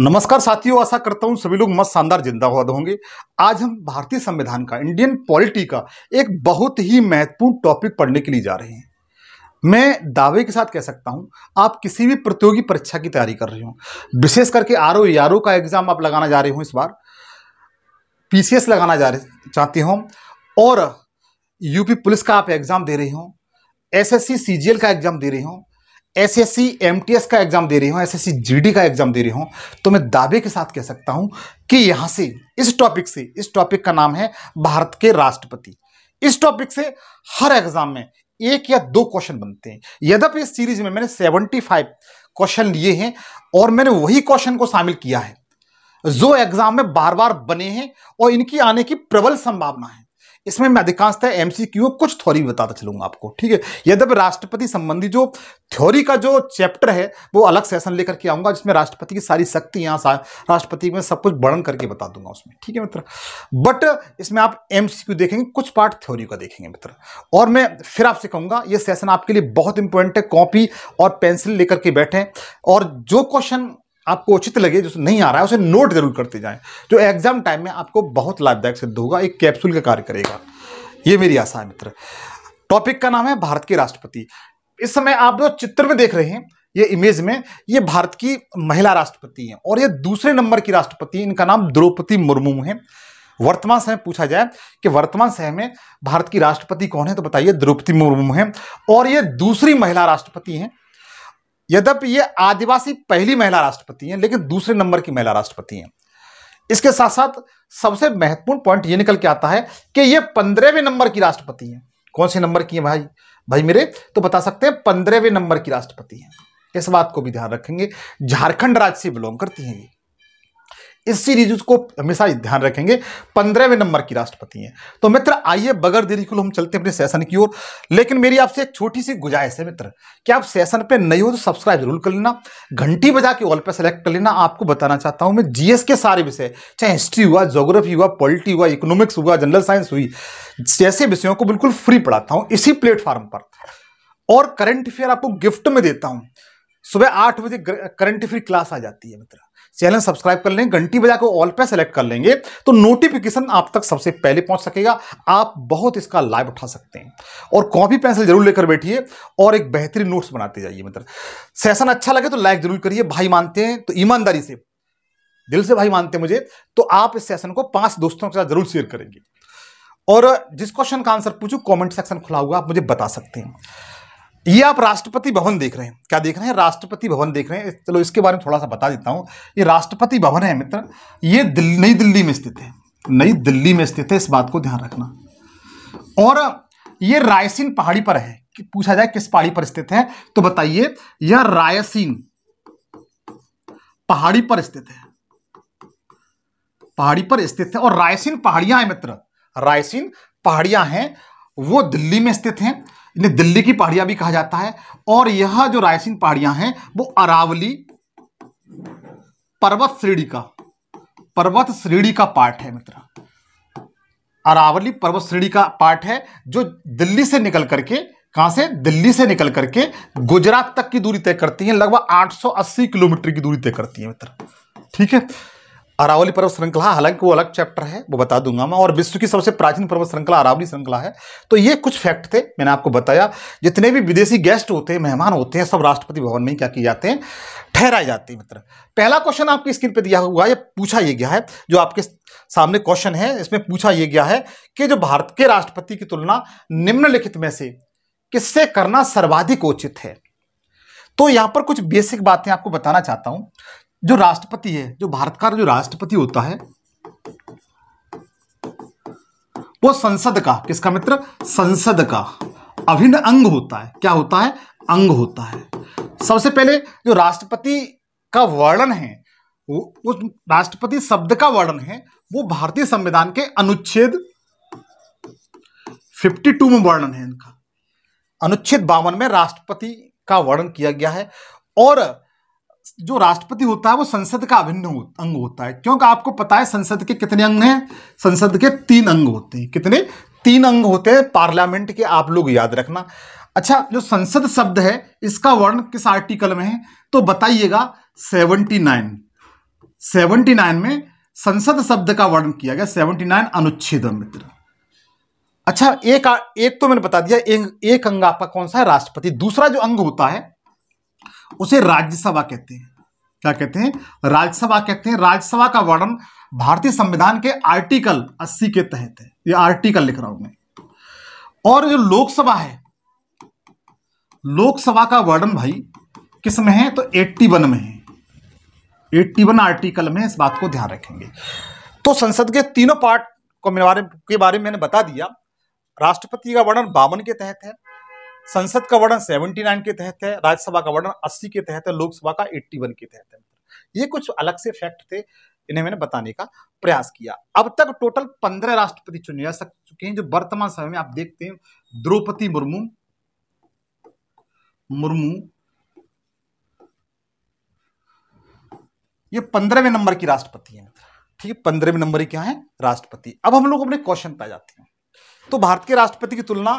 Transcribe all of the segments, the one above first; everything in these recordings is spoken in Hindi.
नमस्कार साथियों आशा करता हूं सभी लोग मस्त शानदार हुआ होंगे आज हम भारतीय संविधान का इंडियन पॉलिटी का एक बहुत ही महत्वपूर्ण टॉपिक पढ़ने के लिए जा रहे हैं मैं दावे के साथ कह सकता हूं आप किसी भी प्रतियोगी परीक्षा की तैयारी कर रहे हो विशेष करके आर ओ आर का एग्जाम आप लगाना जा रहे हो इस बार पी लगाना जा रहे चाहते हो और यूपी पुलिस का आप एग्जाम दे रही हो एसएससी सीजीएल का एग्जाम दे रही हो एसएससी एमटीएस का एग्जाम दे रही हो एसएससी जीडी का एग्जाम दे रही हो तो मैं दावे के साथ कह सकता हूं कि यहां से इस टॉपिक से इस टॉपिक का नाम है भारत के राष्ट्रपति इस टॉपिक से हर एग्जाम में एक या दो क्वेश्चन बनते हैं यद्यप इस सीरीज में मैंने फाइव क्वेश्चन लिए हैं और मैंने वही क्वेश्चन को शामिल किया है जो एग्जाम में बार बार बने हैं और इनकी आने की प्रबल संभावना है इसमें मैं अधिकांशतः एमसीक्यू कुछ थ्योरी बताता चलूंगा आपको ठीक है यद्यपि राष्ट्रपति संबंधी जो थ्योरी का जो चैप्टर है वो अलग सेशन लेकर के आऊंगा जिसमें राष्ट्रपति की सारी शक्ति यहाँ राष्ट्रपति में सब कुछ वर्णन करके बता दूंगा उसमें ठीक है मित्र बट इसमें आप एम देखेंगे कुछ पार्ट थ्योरी का देखेंगे मित्र और मैं फिर आपसे कहूँगा ये सेशन आपके लिए बहुत इंपॉर्टेंट है कॉपी और पेंसिल लेकर के बैठें और जो क्वेश्चन आपको उचित लगे जो नहीं आ रहा है उसे नोट जरूर करते जाएं जो एग्जाम टाइम में आपको बहुत लाभदायक सिद्ध होगा एक कैप्सूल का कार्य करेगा ये मेरी आशा है मित्र टॉपिक का नाम है भारत के राष्ट्रपति इस समय आप जो चित्र में देख रहे हैं ये इमेज में ये भारत की महिला राष्ट्रपति हैं और ये दूसरे नंबर की राष्ट्रपति इनका नाम द्रौपदी मुर्मू है वर्तमान समय पूछा जाए कि वर्तमान समय में भारत की राष्ट्रपति कौन है तो बताइए द्रौपदी मुर्मू हैं और ये दूसरी महिला राष्ट्रपति हैं यद्यपि ये आदिवासी पहली महिला राष्ट्रपति हैं लेकिन दूसरे नंबर की महिला राष्ट्रपति हैं इसके साथ साथ सबसे महत्वपूर्ण पॉइंट ये निकल के आता है कि ये पंद्रहवें नंबर की राष्ट्रपति हैं कौन से नंबर की हैं भाई भाई मेरे तो बता सकते हैं पंद्रहवें नंबर की राष्ट्रपति हैं इस बात को भी ध्यान रखेंगे झारखंड राज्य से बिलोंग करती हैं ये इस सीरीज को हमेशा ध्यान रखेंगे पंद्रहवें नंबर की राष्ट्रपति हैं तो मित्र आइए बगैर देरी को हम चलते हैं अपने सेशन की ओर लेकिन मेरी आपसे एक छोटी सी गुजारिश है मित्र कि आप सेशन पे नए हो तो सब्सक्राइब जरूर कर लेना घंटी बजा के ऑल पे सेलेक्ट कर लेना आपको बताना चाहता हूं मैं जीएस के सारे विषय चाहे हिस्ट्री हुआ जोग्राफी हुआ पॉलिटी हुआ इकोनॉमिक्स हुआ जनरल साइंस हुई जैसे विषयों को बिल्कुल फ्री पढ़ाता हूँ इसी प्लेटफॉर्म पर और करंट अफेयर आपको गिफ्ट में देता हूँ सुबह आठ बजे करंट अफेयर क्लास आ जाती है मित्र चैनल सब्सक्राइब कर लेंगे घंटी बजा को ऑल पे सेलेक्ट कर लेंगे तो नोटिफिकेशन आप तक सबसे पहले पहुंच सकेगा आप बहुत इसका लाभ उठा सकते हैं और कॉपी पेंसिल जरूर लेकर बैठिए और एक बेहतरीन नोट्स बनाते जाइए मतलब सेशन अच्छा लगे तो लाइक जरूर करिए भाई मानते हैं तो ईमानदारी से दिल से भाई मानते हैं मुझे तो आप इस सेशन को पांच दोस्तों के साथ जरूर शेयर करेंगे और जिस क्वेश्चन का आंसर पूछू कमेंट सेक्शन खुला हुआ आप मुझे बता सकते हैं ये आप राष्ट्रपति भवन देख रहे हैं क्या देख रहे हैं राष्ट्रपति भवन देख रहे हैं चलो इसके बारे में थोड़ा सा बता देता हूँ ये राष्ट्रपति भवन है मित्र ये नई दिल्ली में स्थित है नई दिल्ली में स्थित है इस बात को ध्यान रखना और ये रायसीन पहाड़ी पर है कि पूछा जाए किस पहाड़ी पर स्थित है तो बताइए यह रायसीन पहाड़ी पर स्थित है पहाड़ी पर स्थित है और रायसीन पहाड़ियां हैं मित्र रायसीन पहाड़ियां हैं वो दिल्ली में स्थित हैं इन्हें दिल्ली की पहाड़ियां भी कहा जाता है और यह जो रायसीन पहाड़ियां हैं वो अरावली पर्वत श्रेणी का पर्वत श्रेणी का पार्ट है मित्र अरावली पर्वत श्रेणी का पार्ट है जो दिल्ली से निकल करके कहां से दिल्ली से निकल करके गुजरात तक की दूरी तय करती है लगभग 880 किलोमीटर की दूरी तय करती है मित्र ठीक है अरावली पर्वत श्रृंखला हालांकि वो अलग चैप्टर है वो बता दूंगा मैं और विश्व की सबसे प्राचीन पर्वत श्रृंखला अरावली श्रृंखला है तो ये कुछ फैक्ट थे मैंने आपको बताया जितने भी विदेशी गेस्ट होते हैं मेहमान होते हैं सब राष्ट्रपति भवन में क्या किए जाते हैं ठहराए जाते हैं मित्र पहला क्वेश्चन आपकी स्क्रीन पर दिया हुआ है पूछा ये गया है जो आपके सामने क्वेश्चन है इसमें पूछा ये गया है कि जो भारत के राष्ट्रपति की तुलना निम्नलिखित में से किससे करना सर्वाधिक उचित है तो यहां पर कुछ बेसिक बातें आपको बताना चाहता हूं जो राष्ट्रपति है जो भारत का जो राष्ट्रपति होता है वो संसद का किसका मित्र संसद का अभिन्न अंग होता है क्या होता है अंग होता है सबसे पहले जो राष्ट्रपति का वर्णन है उस राष्ट्रपति शब्द का वर्णन है वो भारतीय संविधान के अनुच्छेद 52 में वर्णन है इनका अनुच्छेद बावन में राष्ट्रपति का वर्णन किया गया है और जो राष्ट्रपति होता है वो संसद का अभिन्न अंग होता है क्योंकि आपको पता है संसद के कितने अंग हैं संसद के तीन अंग होते हैं कितने तीन अंग होते हैं पार्लियामेंट के आप लोग याद रखना अच्छा जो संसद शब्द है इसका वर्ण किस आर्टिकल में है तो बताइएगा सेवनटी नाइन सेवनटी नाइन में संसद शब्द का वर्णन किया गया सेवनटी नाइन अनुच्छेद मित्र अच्छा एक एक तो मैंने बता दिया एक, एक अंग आपका कौन सा है राष्ट्रपति दूसरा जो अंग होता है उसे राज्यसभा कहते हैं क्या कहते हैं राज्यसभा कहते हैं राज्यसभा का वर्णन भारतीय संविधान के आर्टिकल 80 के तहत है ये आर्टिकल लिख रहा हूं मैं और जो लोकसभा है लोकसभा का वर्णन भाई किस में है तो 81 में है 81 आर्टिकल में इस बात को ध्यान रखेंगे तो संसद के तीनों पार्ट को के बारे में मैंने बता दिया राष्ट्रपति का वर्णन बावन के तहत है संसद का वर्णन 79 के तहत है राज्यसभा का वर्णन 80 के तहत है लोकसभा का 81 के तहत है ये कुछ अलग से फैक्ट थे इन्हें मैंने बताने का प्रयास किया अब तक टोटल पंद्रह राष्ट्रपति चुने जा सक चुके हैं जो वर्तमान समय में आप देखते हैं द्रौपदी मुर्मू मुर्मू ये पंद्रहवें नंबर की राष्ट्रपति है ठीक है पंद्रहवें नंबर क्या है राष्ट्रपति अब हम लोग अपने क्वेश्चन पे जाते हैं तो भारत के राष्ट्रपति की तुलना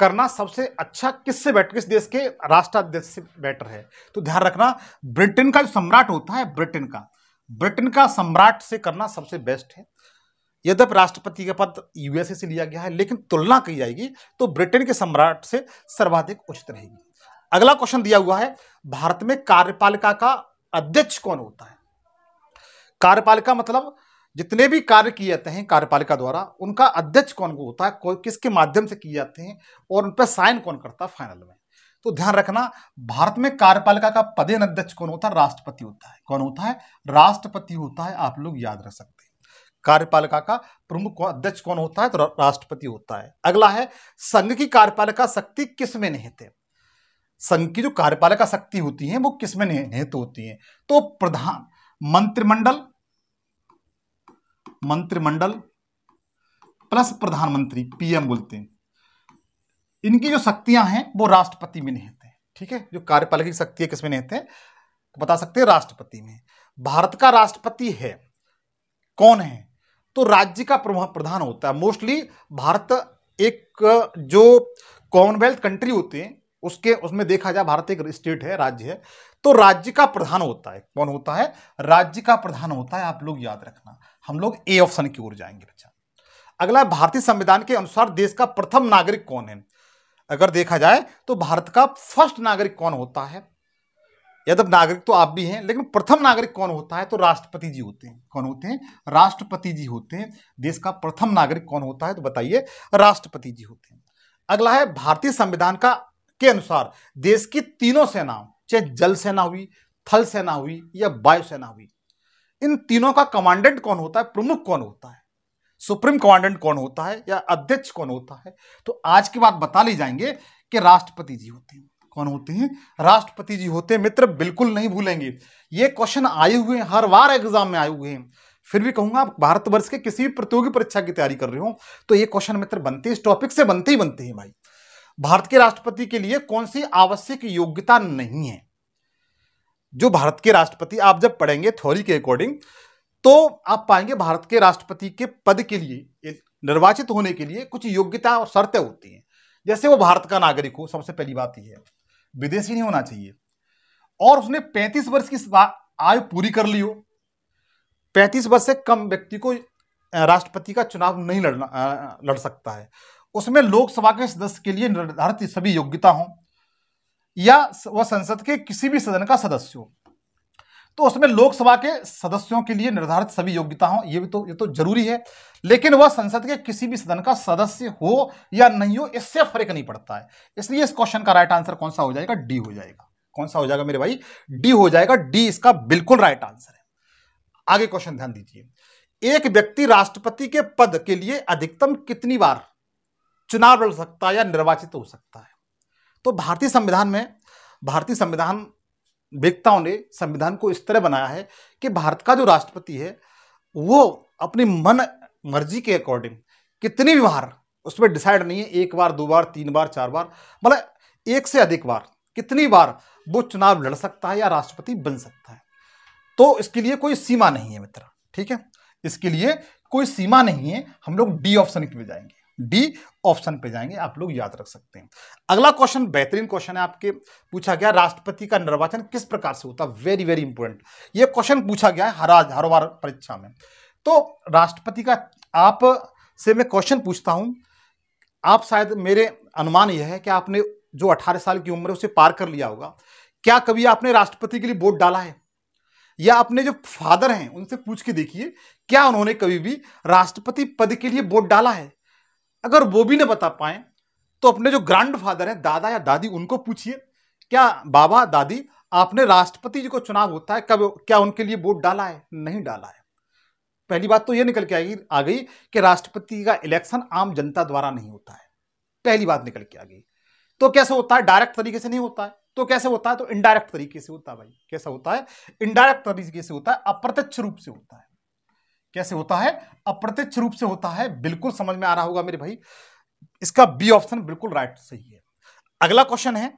करना सबसे अच्छा किससे बेटर किस देश के राष्ट्राध्यक्ष से बेटर है तो ध्यान रखना ब्रिटेन का जो सम्राट होता है ब्रिटेन का ब्रिटेन का सम्राट से करना सबसे बेस्ट है यद्यप राष्ट्रपति का पद यूएसए से लिया गया है लेकिन तुलना की जाएगी तो ब्रिटेन के सम्राट से सर्वाधिक उचित रहेगी अगला क्वेश्चन दिया हुआ है भारत में कार्यपालिका का अध्यक्ष कौन होता है कार्यपालिका मतलब जितने भी कार्य किए जाते हैं कार्यपालिका द्वारा उनका अध्यक्ष कौन को होता है किसके माध्यम से किए जाते हैं और उन पर साइन कौन करता है फाइनल में तो ध्यान रखना भारत में कार्यपालिका का पदेन अध्यक्ष कौन होता है राष्ट्रपति होता है कौन होता है राष्ट्रपति होता है आप लोग याद रख सकते हैं कार्यपालिका का प्रमुख अध्यक्ष कौन होता है तो राष्ट्रपति होता है अगला है संघ की कार्यपालिका शक्ति किस में निहित है संघ की जो कार्यपालिका शक्ति होती है वो किसमें निहित होती है तो प्रधान मंत्रिमंडल मंत्रिमंडल प्लस प्रधानमंत्री पीएम बोलते हैं इनकी जो शक्तियां हैं वो राष्ट्रपति में निहित है ठीक है जो कार्यपालिका की शक्ति है किसमें निहित है बता सकते हैं राष्ट्रपति में भारत का राष्ट्रपति है कौन है तो राज्य का प्रधान होता है मोस्टली भारत एक जो कॉमनवेल्थ कंट्री होते हैं उसके उसमें देखा जाए भारत एक स्टेट है राज्य है तो राज्य का प्रधान होता है कौन होता है राज्य का प्रधान होता है आप लोग याद रखना हम लोग ए ऑप्शन की ओर जाएंगे बच्चा अगला भारतीय संविधान के अनुसार देश का प्रथम नागरिक कौन है अगर देखा जाए तो भारत का फर्स्ट नागरिक कौन होता है यदि नागरिक तो आप भी हैं लेकिन प्रथम नागरिक कौन होता है तो राष्ट्रपति जी होते हैं कौन होते हैं राष्ट्रपति जी होते हैं देश का प्रथम नागरिक कौन होता है तो बताइए राष्ट्रपति जी होते हैं अगला है भारतीय संविधान का के अनुसार देश की तीनों सेनाओं चाहे जल सेना हुई थल सेना हुई या वायुसेना हुई इन तीनों का कमांडेंट कौन होता है प्रमुख कौन होता है सुप्रीम कमांडेंट कौन होता है या अध्यक्ष कौन होता है तो आज की बात बता ली जाएंगे कि राष्ट्रपति जी होते हैं कौन होते हैं राष्ट्रपति जी होते हैं मित्र बिल्कुल नहीं भूलेंगे ये क्वेश्चन आए हुए हैं हर बार एग्जाम में आए हुए हैं फिर भी कहूंगा आप भारतवर्ष के किसी भी प्रतियोगी परीक्षा की तैयारी कर रहे हो तो ये क्वेश्चन मित्र बनते हैं इस टॉपिक से बनते ही बनते हैं भाई भारत के राष्ट्रपति के लिए कौन सी आवश्यक योग्यता नहीं है जो भारत के राष्ट्रपति आप जब पढ़ेंगे थ्योरी के अकॉर्डिंग तो आप पाएंगे भारत के राष्ट्रपति के पद के लिए निर्वाचित होने के लिए कुछ योग्यता और शर्तें होती हैं जैसे वो भारत का नागरिक हो सबसे पहली बात यह है विदेशी नहीं होना चाहिए और उसने 35 वर्ष की आयु पूरी कर ली हो 35 वर्ष से कम व्यक्ति को राष्ट्रपति का चुनाव नहीं लड़ना लड़ सकता है उसमें लोकसभा के सदस्य के लिए निर्धारित सभी योग्यता हों या वह संसद के किसी भी सदन का सदस्य हो तो उसमें लोकसभा के सदस्यों के लिए निर्धारित सभी योग्यता हो ये भी तो ये तो जरूरी है लेकिन वह संसद के किसी भी सदन का सदस्य हो या नहीं हो इससे फर्क नहीं पड़ता है इसलिए इस क्वेश्चन का राइट आंसर कौन सा हो जाएगा डी हो जाएगा कौन सा हो जाएगा मेरे भाई डी हो जाएगा डी इसका बिल्कुल राइट आंसर है आगे क्वेश्चन ध्यान दीजिए एक व्यक्ति राष्ट्रपति के पद के लिए अधिकतम कितनी बार चुनाव लड़ सकता है या निर्वाचित हो सकता है तो भारतीय संविधान में भारतीय संविधान वेक्ताओं ने संविधान को इस तरह बनाया है कि भारत का जो राष्ट्रपति है वो अपनी मन मर्जी के अकॉर्डिंग कितनी भी बार उसमें डिसाइड नहीं है एक बार दो बार तीन बार चार बार मतलब एक से अधिक बार कितनी बार वो चुनाव लड़ सकता है या राष्ट्रपति बन सकता है तो इसके लिए कोई सीमा नहीं है मित्र ठीक है इसके लिए कोई सीमा नहीं है हम लोग डी ऑप्शन लिए जाएंगे डी ऑप्शन पे जाएंगे आप लोग याद रख सकते हैं अगला क्वेश्चन बेहतरीन क्वेश्चन है आपके पूछा गया राष्ट्रपति का निर्वाचन किस प्रकार से होता है वेरी वेरी इंपॉर्टेंट ये क्वेश्चन पूछा गया है हर हर बार परीक्षा में तो राष्ट्रपति का आप से मैं क्वेश्चन पूछता हूं आप शायद मेरे अनुमान यह है कि आपने जो अठारह साल की उम्र है उसे पार कर लिया होगा क्या कभी आपने राष्ट्रपति के लिए वोट डाला है या अपने जो फादर हैं उनसे पूछ के देखिए क्या उन्होंने कभी भी राष्ट्रपति पद के लिए वोट डाला है अगर वो भी ना बता पाए तो अपने जो ग्रैंडफादर हैं दादा या दादी उनको पूछिए क्या बाबा दादी आपने राष्ट्रपति जी को चुनाव होता है कब क्या उनके लिए वोट डाला है नहीं डाला है पहली बात तो ये निकल के आएगी आ गई कि राष्ट्रपति का इलेक्शन आम जनता द्वारा नहीं होता है पहली बात निकल के आ गई तो कैसे होता है डायरेक्ट तरीके से नहीं होता है तो कैसे होता है तो इनडायरेक्ट तरीके से होता है भाई कैसा होता है इनडायरेक्ट तरीके से होता है अप्रत्यक्ष रूप से होता है कैसे होता है अप्रत्यक्ष रूप से होता है बिल्कुल समझ में आ रहा होगा मेरे भाई इसका बी ऑप्शन बिल्कुल राइट सही है अगला क्वेश्चन है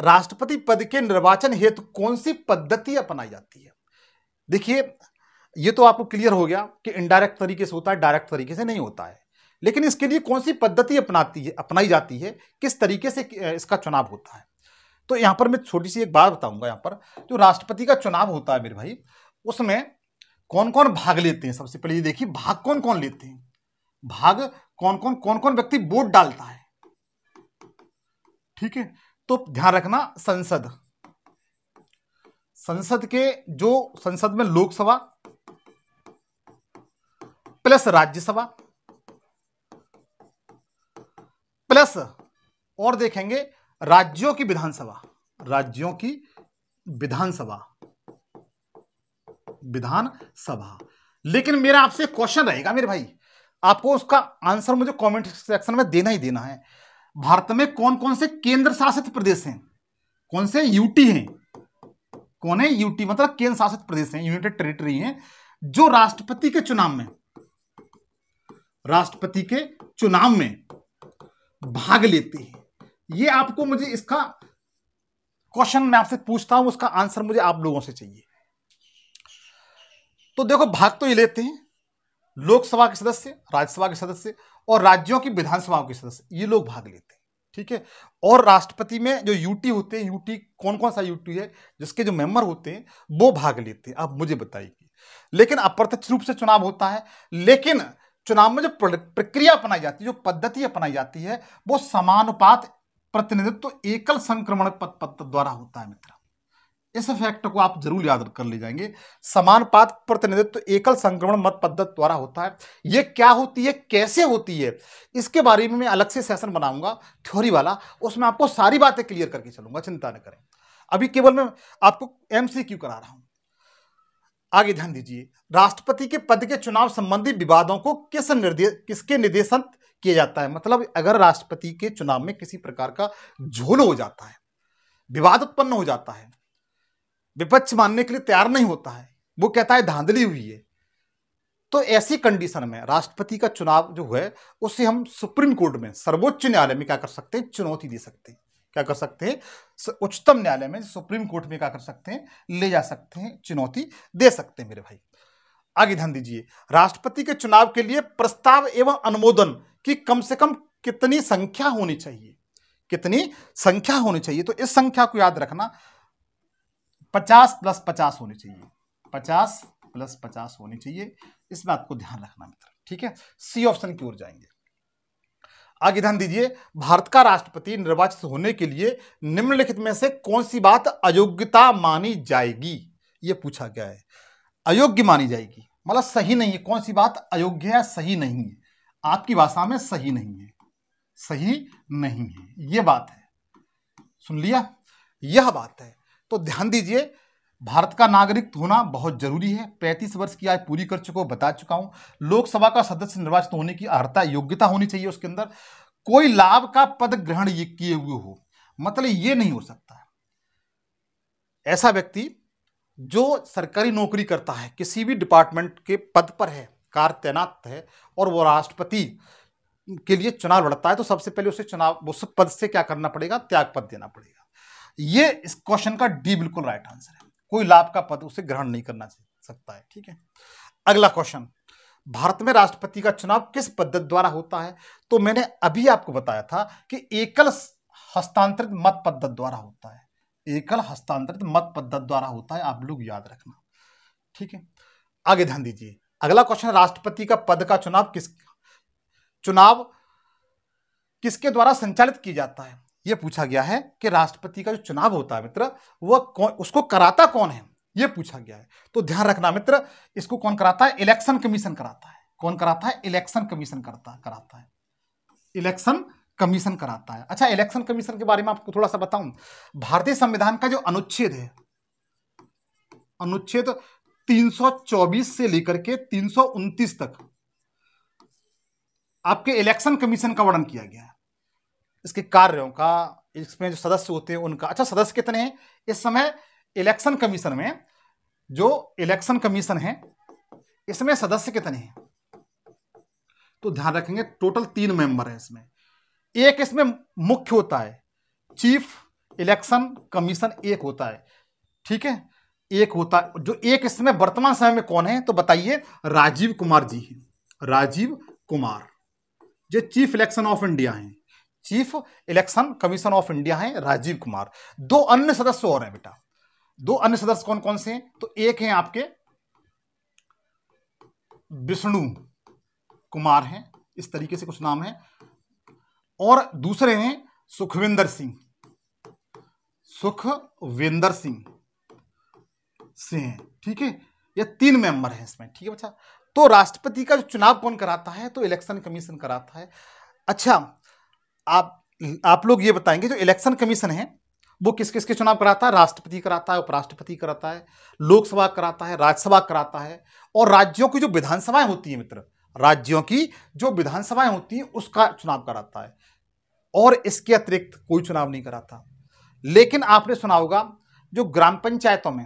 राष्ट्रपति पद के निर्वाचन हेतु कौन सी पद्धति अपनाई जाती है देखिए ये तो आपको क्लियर हो गया कि इनडायरेक्ट तरीके से होता है डायरेक्ट तरीके से नहीं होता है लेकिन इसके लिए कौन सी पद्धति अपनाती है अपनाई जाती है किस तरीके से इसका चुनाव होता है तो यहाँ पर मैं छोटी सी एक बात बताऊंगा यहाँ पर जो राष्ट्रपति का चुनाव होता है मेरे भाई उसमें कौन कौन भाग लेते हैं सबसे पहले ये देखिए भाग कौन कौन लेते हैं भाग कौन कौन कौन कौन व्यक्ति वोट डालता है ठीक है तो ध्यान रखना संसद संसद के जो संसद में लोकसभा प्लस राज्यसभा प्लस और देखेंगे राज्यों की विधानसभा राज्यों की विधानसभा विधानसभा लेकिन मेरा आपसे क्वेश्चन रहेगा मेरे भाई आपको उसका आंसर मुझे कमेंट सेक्शन में देना ही देना है भारत में कौन कौन से केंद्र शासित प्रदेश हैं कौन से यूटी हैं कौन है यूटी मतलब केंद्र शासित प्रदेश हैं यूनाइटेड टेरिटरी हैं जो राष्ट्रपति के चुनाव में राष्ट्रपति के चुनाव में भाग लेते हैं ये आपको मुझे इसका क्वेश्चन मैं आपसे पूछता हूं उसका आंसर मुझे आप लोगों से चाहिए तो देखो भाग तो ये लेते हैं लोकसभा के सदस्य राज्यसभा के सदस्य और राज्यों की विधानसभाओं के सदस्य ये लोग भाग लेते हैं ठीक है और राष्ट्रपति में जो यूटी होते हैं यूटी कौन कौन सा यूटी है जिसके जो मेंबर होते हैं वो भाग लेते हैं आप मुझे बताइए लेकिन अप्रत्यक्ष रूप से चुनाव होता है लेकिन चुनाव में जो प्रक्रिया अपनाई जाती है जो पद्धति अपनाई जाती है वो समानुपात प्रतिनिधित्व तो एकल संक्रमण पद पद द्वारा होता है मित्र इस फैक्ट को आप जरूर याद कर ले जाएंगे पात प्रतिनिधित्व तो एकल संक्रमण मत पद्धत द्वारा होता है ये क्या होती है कैसे होती है इसके बारे में मैं अलग से सेशन बनाऊंगा थ्योरी वाला उसमें आपको सारी बातें क्लियर करके चलूंगा चिंता न करें अभी केवल मैं आपको एम करा रहा हूं आगे ध्यान दीजिए राष्ट्रपति के पद के चुनाव संबंधी विवादों को किस निर्देश किसके निर्देशन किया जाता है मतलब अगर राष्ट्रपति के चुनाव में किसी प्रकार का झोल हो जाता है विवाद उत्पन्न हो जाता है विपक्ष मानने के लिए तैयार नहीं होता है वो कहता है धांधली हुई है तो ऐसी कंडीशन में राष्ट्रपति का चुनाव जो है उसे हम सुप्रीम कोर्ट में सर्वोच्च न्यायालय में क्या कर सकते हैं चुनौती दे सकते हैं क्या कर सकते हैं उच्चतम न्यायालय में सुप्रीम कोर्ट में क्या कर सकते हैं ले जा सकते हैं चुनौती दे सकते हैं मेरे भाई आगे ध्यान दीजिए राष्ट्रपति के चुनाव के लिए प्रस्ताव एवं अनुमोदन की कम से कम कितनी संख्या होनी चाहिए कितनी संख्या होनी चाहिए तो इस संख्या को याद रखना पचास प्लस पचास होने चाहिए पचास प्लस पचास होने चाहिए इसमें आपको ध्यान रखना मित्र ठीक है सी ऑप्शन की ओर जाएंगे आगे ध्यान दीजिए भारत का राष्ट्रपति निर्वाचित होने के लिए निम्नलिखित में से कौन सी बात अयोग्यता मानी जाएगी ये पूछा गया है अयोग्य मानी जाएगी मतलब सही नहीं है कौन सी बात अयोग्य है सही नहीं है आपकी भाषा में सही नहीं है सही नहीं है यह बात है सुन लिया यह बात है तो ध्यान दीजिए भारत का नागरिक होना बहुत जरूरी है पैंतीस वर्ष की आय पूरी कर चुका बता चुका हूँ लोकसभा का सदस्य निर्वाचित होने की अर्ता योग्यता होनी चाहिए उसके अंदर कोई लाभ का पद ग्रहण किए हुए हो मतलब ये नहीं हो सकता ऐसा व्यक्ति जो सरकारी नौकरी करता है किसी भी डिपार्टमेंट के पद पर है कार तैनात है और वो राष्ट्रपति के लिए चुनाव लड़ता है तो सबसे पहले उसे चुनाव उस पद से क्या करना पड़ेगा त्याग पद देना पड़ेगा ये इस क्वेश्चन का डी बिल्कुल राइट आंसर है कोई लाभ का पद उसे ग्रहण नहीं करना सकता है ठीक है अगला क्वेश्चन भारत में राष्ट्रपति का चुनाव किस पद्धति द्वारा होता है तो मैंने अभी आपको बताया था कि एकल हस्तांतरित मत पद्धत द्वारा होता है एकल हस्तांतरित मत पद्धत द्वारा होता है आप लोग याद रखना ठीक है आगे ध्यान दीजिए अगला क्वेश्चन राष्ट्रपति का पद का चुनाव किस चुनाव किसके द्वारा संचालित किया जाता है यह पूछा गया है कि राष्ट्रपति का जो चुनाव होता है मित्र वह कौन उसको कराता कौन है यह पूछा गया है तो ध्यान रखना मित्र इसको कौन कराता है इलेक्शन कमीशन कराता है कौन कराता है इलेक्शन कमीशन करता कराता है इलेक्शन कमीशन कराता है अच्छा इलेक्शन कमीशन के बारे में आपको थोड़ा सा बताऊं भारतीय संविधान का जो अनुच्छेद है अनुच्छेद 324 से लेकर के तीन तक आपके इलेक्शन कमीशन का वर्णन किया गया है इसके कार्यों का इसमें जो सदस्य होते हैं उनका अच्छा सदस्य कितने हैं इस समय इलेक्शन कमीशन में जो इलेक्शन कमीशन है इसमें सदस्य कितने हैं तो ध्यान रखेंगे टोटल तीन मेंबर हैं इसमें एक इसमें मुख्य होता है चीफ इलेक्शन कमीशन एक होता है ठीक है एक होता है जो एक इसमें वर्तमान समय में कौन है तो बताइए राजीव कुमार जी हैं राजीव कुमार जो चीफ इलेक्शन ऑफ इंडिया हैं chief election commission of India है राजीव कुमार दो अन्य सदस्य और हैं बेटा दो अन्य सदस्य कौन कौन से हैं तो एक हैं आपके विष्णु कुमार हैं इस तरीके से कुछ नाम हैं और दूसरे हैं सुखविंदर सिंह सुखविंदर सिंह से हैं ठीक है ये तीन मेंबर हैं इसमें ठीक है बच्चा तो राष्ट्रपति का जो चुनाव कौन कराता है तो इलेक्शन कमीशन कराता है अच्छा आप आप लोग ये बताएंगे जो इलेक्शन कमीशन है वो किस किस के चुनाव कराता है राष्ट्रपति कराता है उपराष्ट्रपति कराता है लोकसभा कराता है राज्यसभा कराता है और राज्यों की जो विधानसभाएं होती हैं मित्र राज्यों की जो विधानसभाएं होती हैं उसका चुनाव कराता है और इसके अतिरिक्त कोई चुनाव नहीं कराता लेकिन आपने सुना होगा जो ग्राम पंचायतों में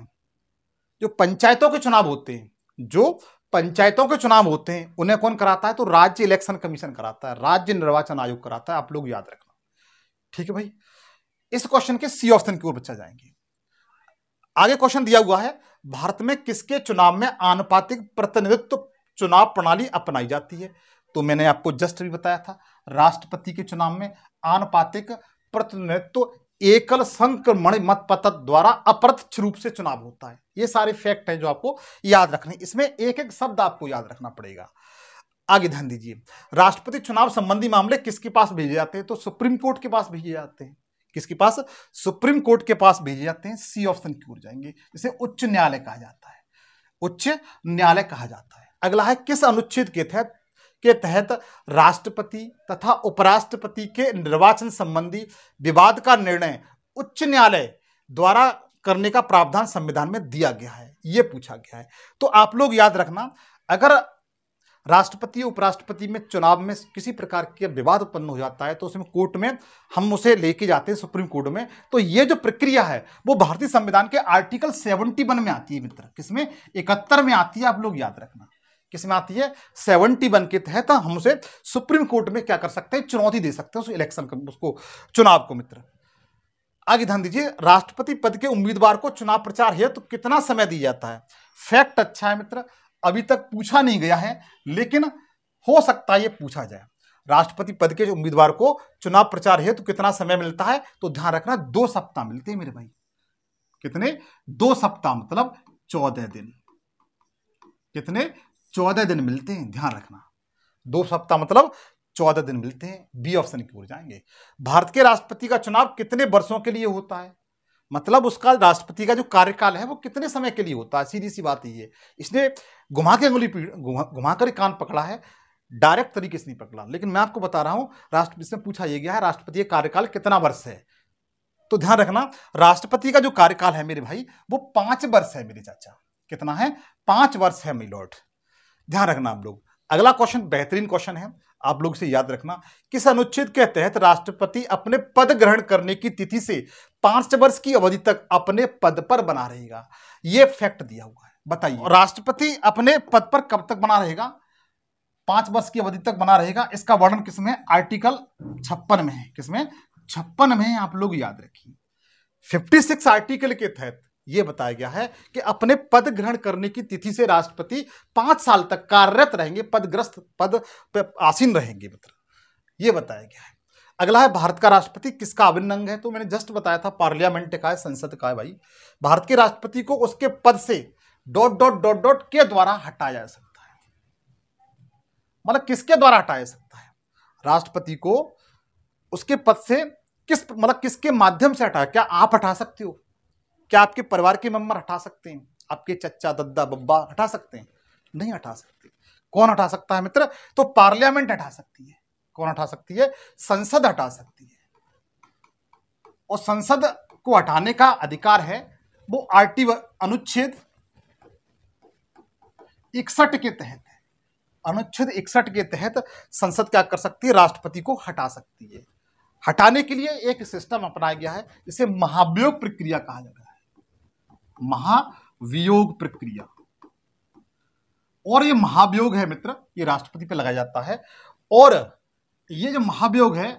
जो पंचायतों के चुनाव होते हैं जो पंचायतों के चुनाव होते हैं उन्हें कौन कराता है तो राज्य इलेक्शन कमीशन कराता है राज्य निर्वाचन आयोग कराता है आप लोग याद रखना ठीक है भाई इस क्वेश्चन के सी ऑप्शन की ओर बच्चा जाएंगे आगे क्वेश्चन दिया हुआ है भारत में किसके चुनाव में आनुपातिक प्रतिनिधित्व चुनाव प्रणाली अपनाई जाती है तो मैंने आपको जस्ट भी बताया था राष्ट्रपति के चुनाव में आनुपातिक प्रतिनिधित्व एकल संक्रमण मत द्वारा अप्रत्यक्ष रूप से चुनाव होता है ये सारे फैक्ट हैं जो आपको याद रखने इसमें एक एक शब्द आपको याद रखना पड़ेगा आगे ध्यान दीजिए राष्ट्रपति चुनाव संबंधी मामले किसके पास भेजे जाते हैं तो सुप्रीम कोर्ट के पास भेजे जाते हैं किसके पास सुप्रीम कोर्ट के पास भेजे जाते हैं सी ऑप्शन क्यों जाएंगे जिसे उच्च न्यायालय कहा जाता है उच्च न्यायालय कहा जाता है अगला है किस अनुच्छेद के तहत के तहत राष्ट्रपति तथा उपराष्ट्रपति के निर्वाचन संबंधी विवाद का निर्णय उच्च न्यायालय द्वारा करने का प्रावधान संविधान में दिया गया है ये पूछा गया है तो आप लोग याद रखना अगर राष्ट्रपति उपराष्ट्रपति में चुनाव में किसी प्रकार के विवाद उत्पन्न हो जाता है तो उसमें कोर्ट में हम उसे लेके जाते हैं सुप्रीम कोर्ट में तो ये जो प्रक्रिया है वो भारतीय संविधान के आर्टिकल सेवेंटी वन में आती है मित्र किसमें इकहत्तर में आती है आप लोग याद रखना किस में आती है सेवनटी वन के तहत हम उसे सुप्रीम कोर्ट में क्या कर सकते हैं चुनौती दे सकते हैं उस इलेक्शन उसको चुनाव को मित्र आगे ध्यान दीजिए राष्ट्रपति पद के उम्मीदवार को चुनाव प्रचार हेतु तो कितना समय दिया जाता है फैक्ट अच्छा है मित्र अभी तक पूछा नहीं गया है लेकिन हो सकता है ये पूछा जाए राष्ट्रपति पद के उम्मीदवार को चुनाव प्रचार हेतु तो कितना समय मिलता है तो ध्यान रखना दो सप्ताह मिलते हैं मेरे भाई कितने दो सप्ताह मतलब चौदह दिन कितने चौदह दिन मिलते हैं ध्यान रखना दो सप्ताह मतलब चौदह दिन मिलते हैं बी ऑप्शन की ओर जाएंगे भारत के राष्ट्रपति का चुनाव कितने वर्षों के लिए होता है मतलब उसका राष्ट्रपति का जो कार्यकाल है वो कितने समय के लिए होता है सीधी सी बात ये इसने घुमा के अंगुली घुमा कर कान पकड़ा है डायरेक्ट तरीके से नहीं पकड़ा लेकिन मैं आपको बता रहा हूँ राष्ट्रपति से पूछा यह गया है राष्ट्रपति का कार्यकाल कितना वर्ष है तो ध्यान रखना राष्ट्रपति का जो कार्यकाल है मेरे भाई वो पाँच वर्ष है मेरे चाचा कितना है पाँच वर्ष है मिलोट ध्यान रखना आप लोग अगला क्वेश्चन बेहतरीन क्वेश्चन है आप लोग से याद रखना किस अनुच्छेद के तहत राष्ट्रपति अपने पद ग्रहण करने की तिथि से पांच वर्ष की अवधि तक अपने पद पर बना रहेगा यह फैक्ट दिया हुआ है बताइए राष्ट्रपति अपने पद पर कब तक बना रहेगा पांच वर्ष की अवधि तक बना रहेगा इसका वर्णन किसमें आर्टिकल छप्पन में है किसमें छप्पन में आप लोग याद रखिए 56 आर्टिकल के तहत यह बताया गया है कि अपने पद ग्रहण करने की तिथि से राष्ट्रपति पांच साल तक कार्यरत रहेंगे पदग्रस्त पद पर आसीन रहेंगे मित्र ये बताया गया है अगला है भारत का राष्ट्रपति किसका अभिन्न है तो मैंने जस्ट बताया था पार्लियामेंट का है संसद का है भाई भारत के राष्ट्रपति को उसके पद से डॉट डॉट डॉट डॉट के द्वारा हटाया जा सकता है मतलब किसके द्वारा हटाया जा सकता है राष्ट्रपति को उसके पद से किस मतलब किसके माध्यम से हटाया क्या आप हटा सकते हो क्या आपके परिवार के मेम्बर हटा सकते हैं आपके चच्चा दद्दा बब्बा हटा सकते हैं नहीं हटा सकते कौन हटा सकता है मित्र तो पार्लियामेंट हटा सकती है कौन हटा सकती है संसद हटा सकती है और संसद को हटाने का अधिकार है वो आरटी अनुच्छेद इकसठ के तहत है अनुच्छेद इकसठ के तहत संसद क्या कर सकती है राष्ट्रपति को हटा सकती है हटाने के लिए एक सिस्टम अपनाया गया है जिसे महाभियोग प्रक्रिया कहा जाता है महावियोग प्रक्रिया और ये महाभियोग है मित्र ये राष्ट्रपति पे लगाया जाता है और ये जो महाभियोग है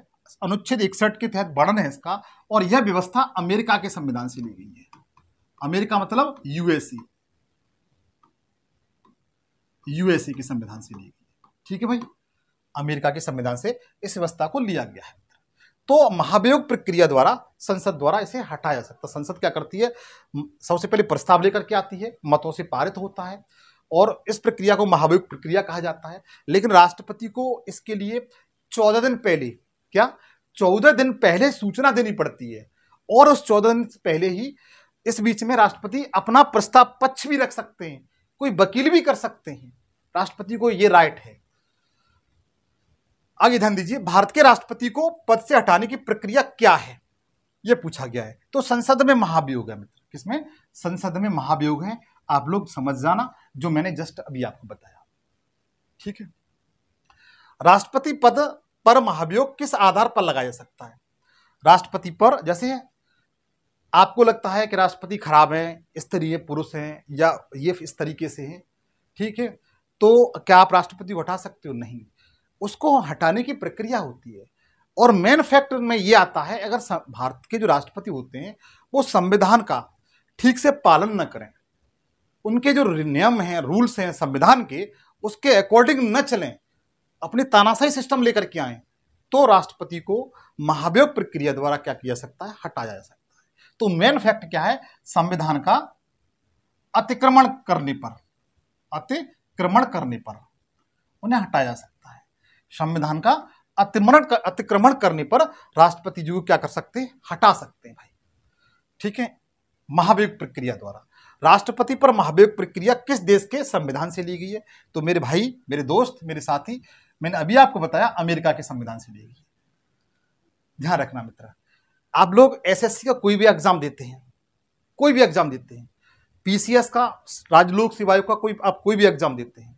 अनुच्छेद इकसठ के तहत वर्णन है इसका और यह व्यवस्था अमेरिका के संविधान से ली गई है अमेरिका मतलब यूएसए यूएसए के संविधान से ली गई ठीक है भाई अमेरिका के संविधान से इस व्यवस्था को लिया गया है तो महाभियोग प्रक्रिया द्वारा संसद द्वारा इसे हटाया जा सकता है संसद क्या करती है सबसे पहले प्रस्ताव लेकर के आती है मतों से पारित होता है और इस प्रक्रिया को महाभियोग प्रक्रिया कहा जाता है लेकिन राष्ट्रपति को इसके लिए चौदह दिन पहले क्या चौदह दिन पहले सूचना देनी पड़ती है और उस चौदह दिन पहले ही इस बीच में राष्ट्रपति अपना प्रस्ताव पक्ष भी रख सकते हैं कोई वकील भी कर सकते हैं राष्ट्रपति को ये राइट है आगे ध्यान दीजिए भारत के राष्ट्रपति को पद से हटाने की प्रक्रिया क्या है यह पूछा गया है तो संसद में महाभियोग है मित्र किसमें संसद में महाभियोग है आप लोग समझ जाना जो मैंने जस्ट अभी आपको बताया ठीक है राष्ट्रपति पद पर महाभियोग किस आधार पर लगाया जा सकता है राष्ट्रपति पर जैसे आपको लगता है कि राष्ट्रपति खराब है स्त्रीय पुरुष हैं या ये इस तरीके से हैं ठीक है तो क्या आप राष्ट्रपति को हटा सकते हो नहीं उसको हटाने की प्रक्रिया होती है और मेन फैक्टर में ये आता है अगर भारत के जो राष्ट्रपति होते हैं वो संविधान का ठीक से पालन न करें उनके जो नियम हैं रूल्स हैं संविधान के उसके अकॉर्डिंग न चलें अपनी तानाशाही सिस्टम लेकर के आए तो राष्ट्रपति को महाभियोग प्रक्रिया द्वारा क्या किया सकता है हटाया जा सकता है तो मेन फैक्ट क्या है संविधान का अतिक्रमण करने पर अतिक्रमण करने पर उन्हें हटाया जा सकता है संविधान का अतिक्रमण कर, अतिक्रमण करने पर राष्ट्रपति जी को क्या कर सकते हैं हटा सकते हैं भाई ठीक है महाभियोग प्रक्रिया द्वारा राष्ट्रपति पर महाभियोग प्रक्रिया किस देश के संविधान से ली गई है तो मेरे भाई मेरे दोस्त मेरे साथी मैंने अभी आपको बताया अमेरिका के संविधान से ली गई ध्यान रखना मित्र आप लोग एसएससी का कोई भी एग्जाम देते हैं कोई भी एग्जाम देते हैं पीसीएस का राजलोक सेवायोग का कोई आप कोई भी एग्जाम देते हैं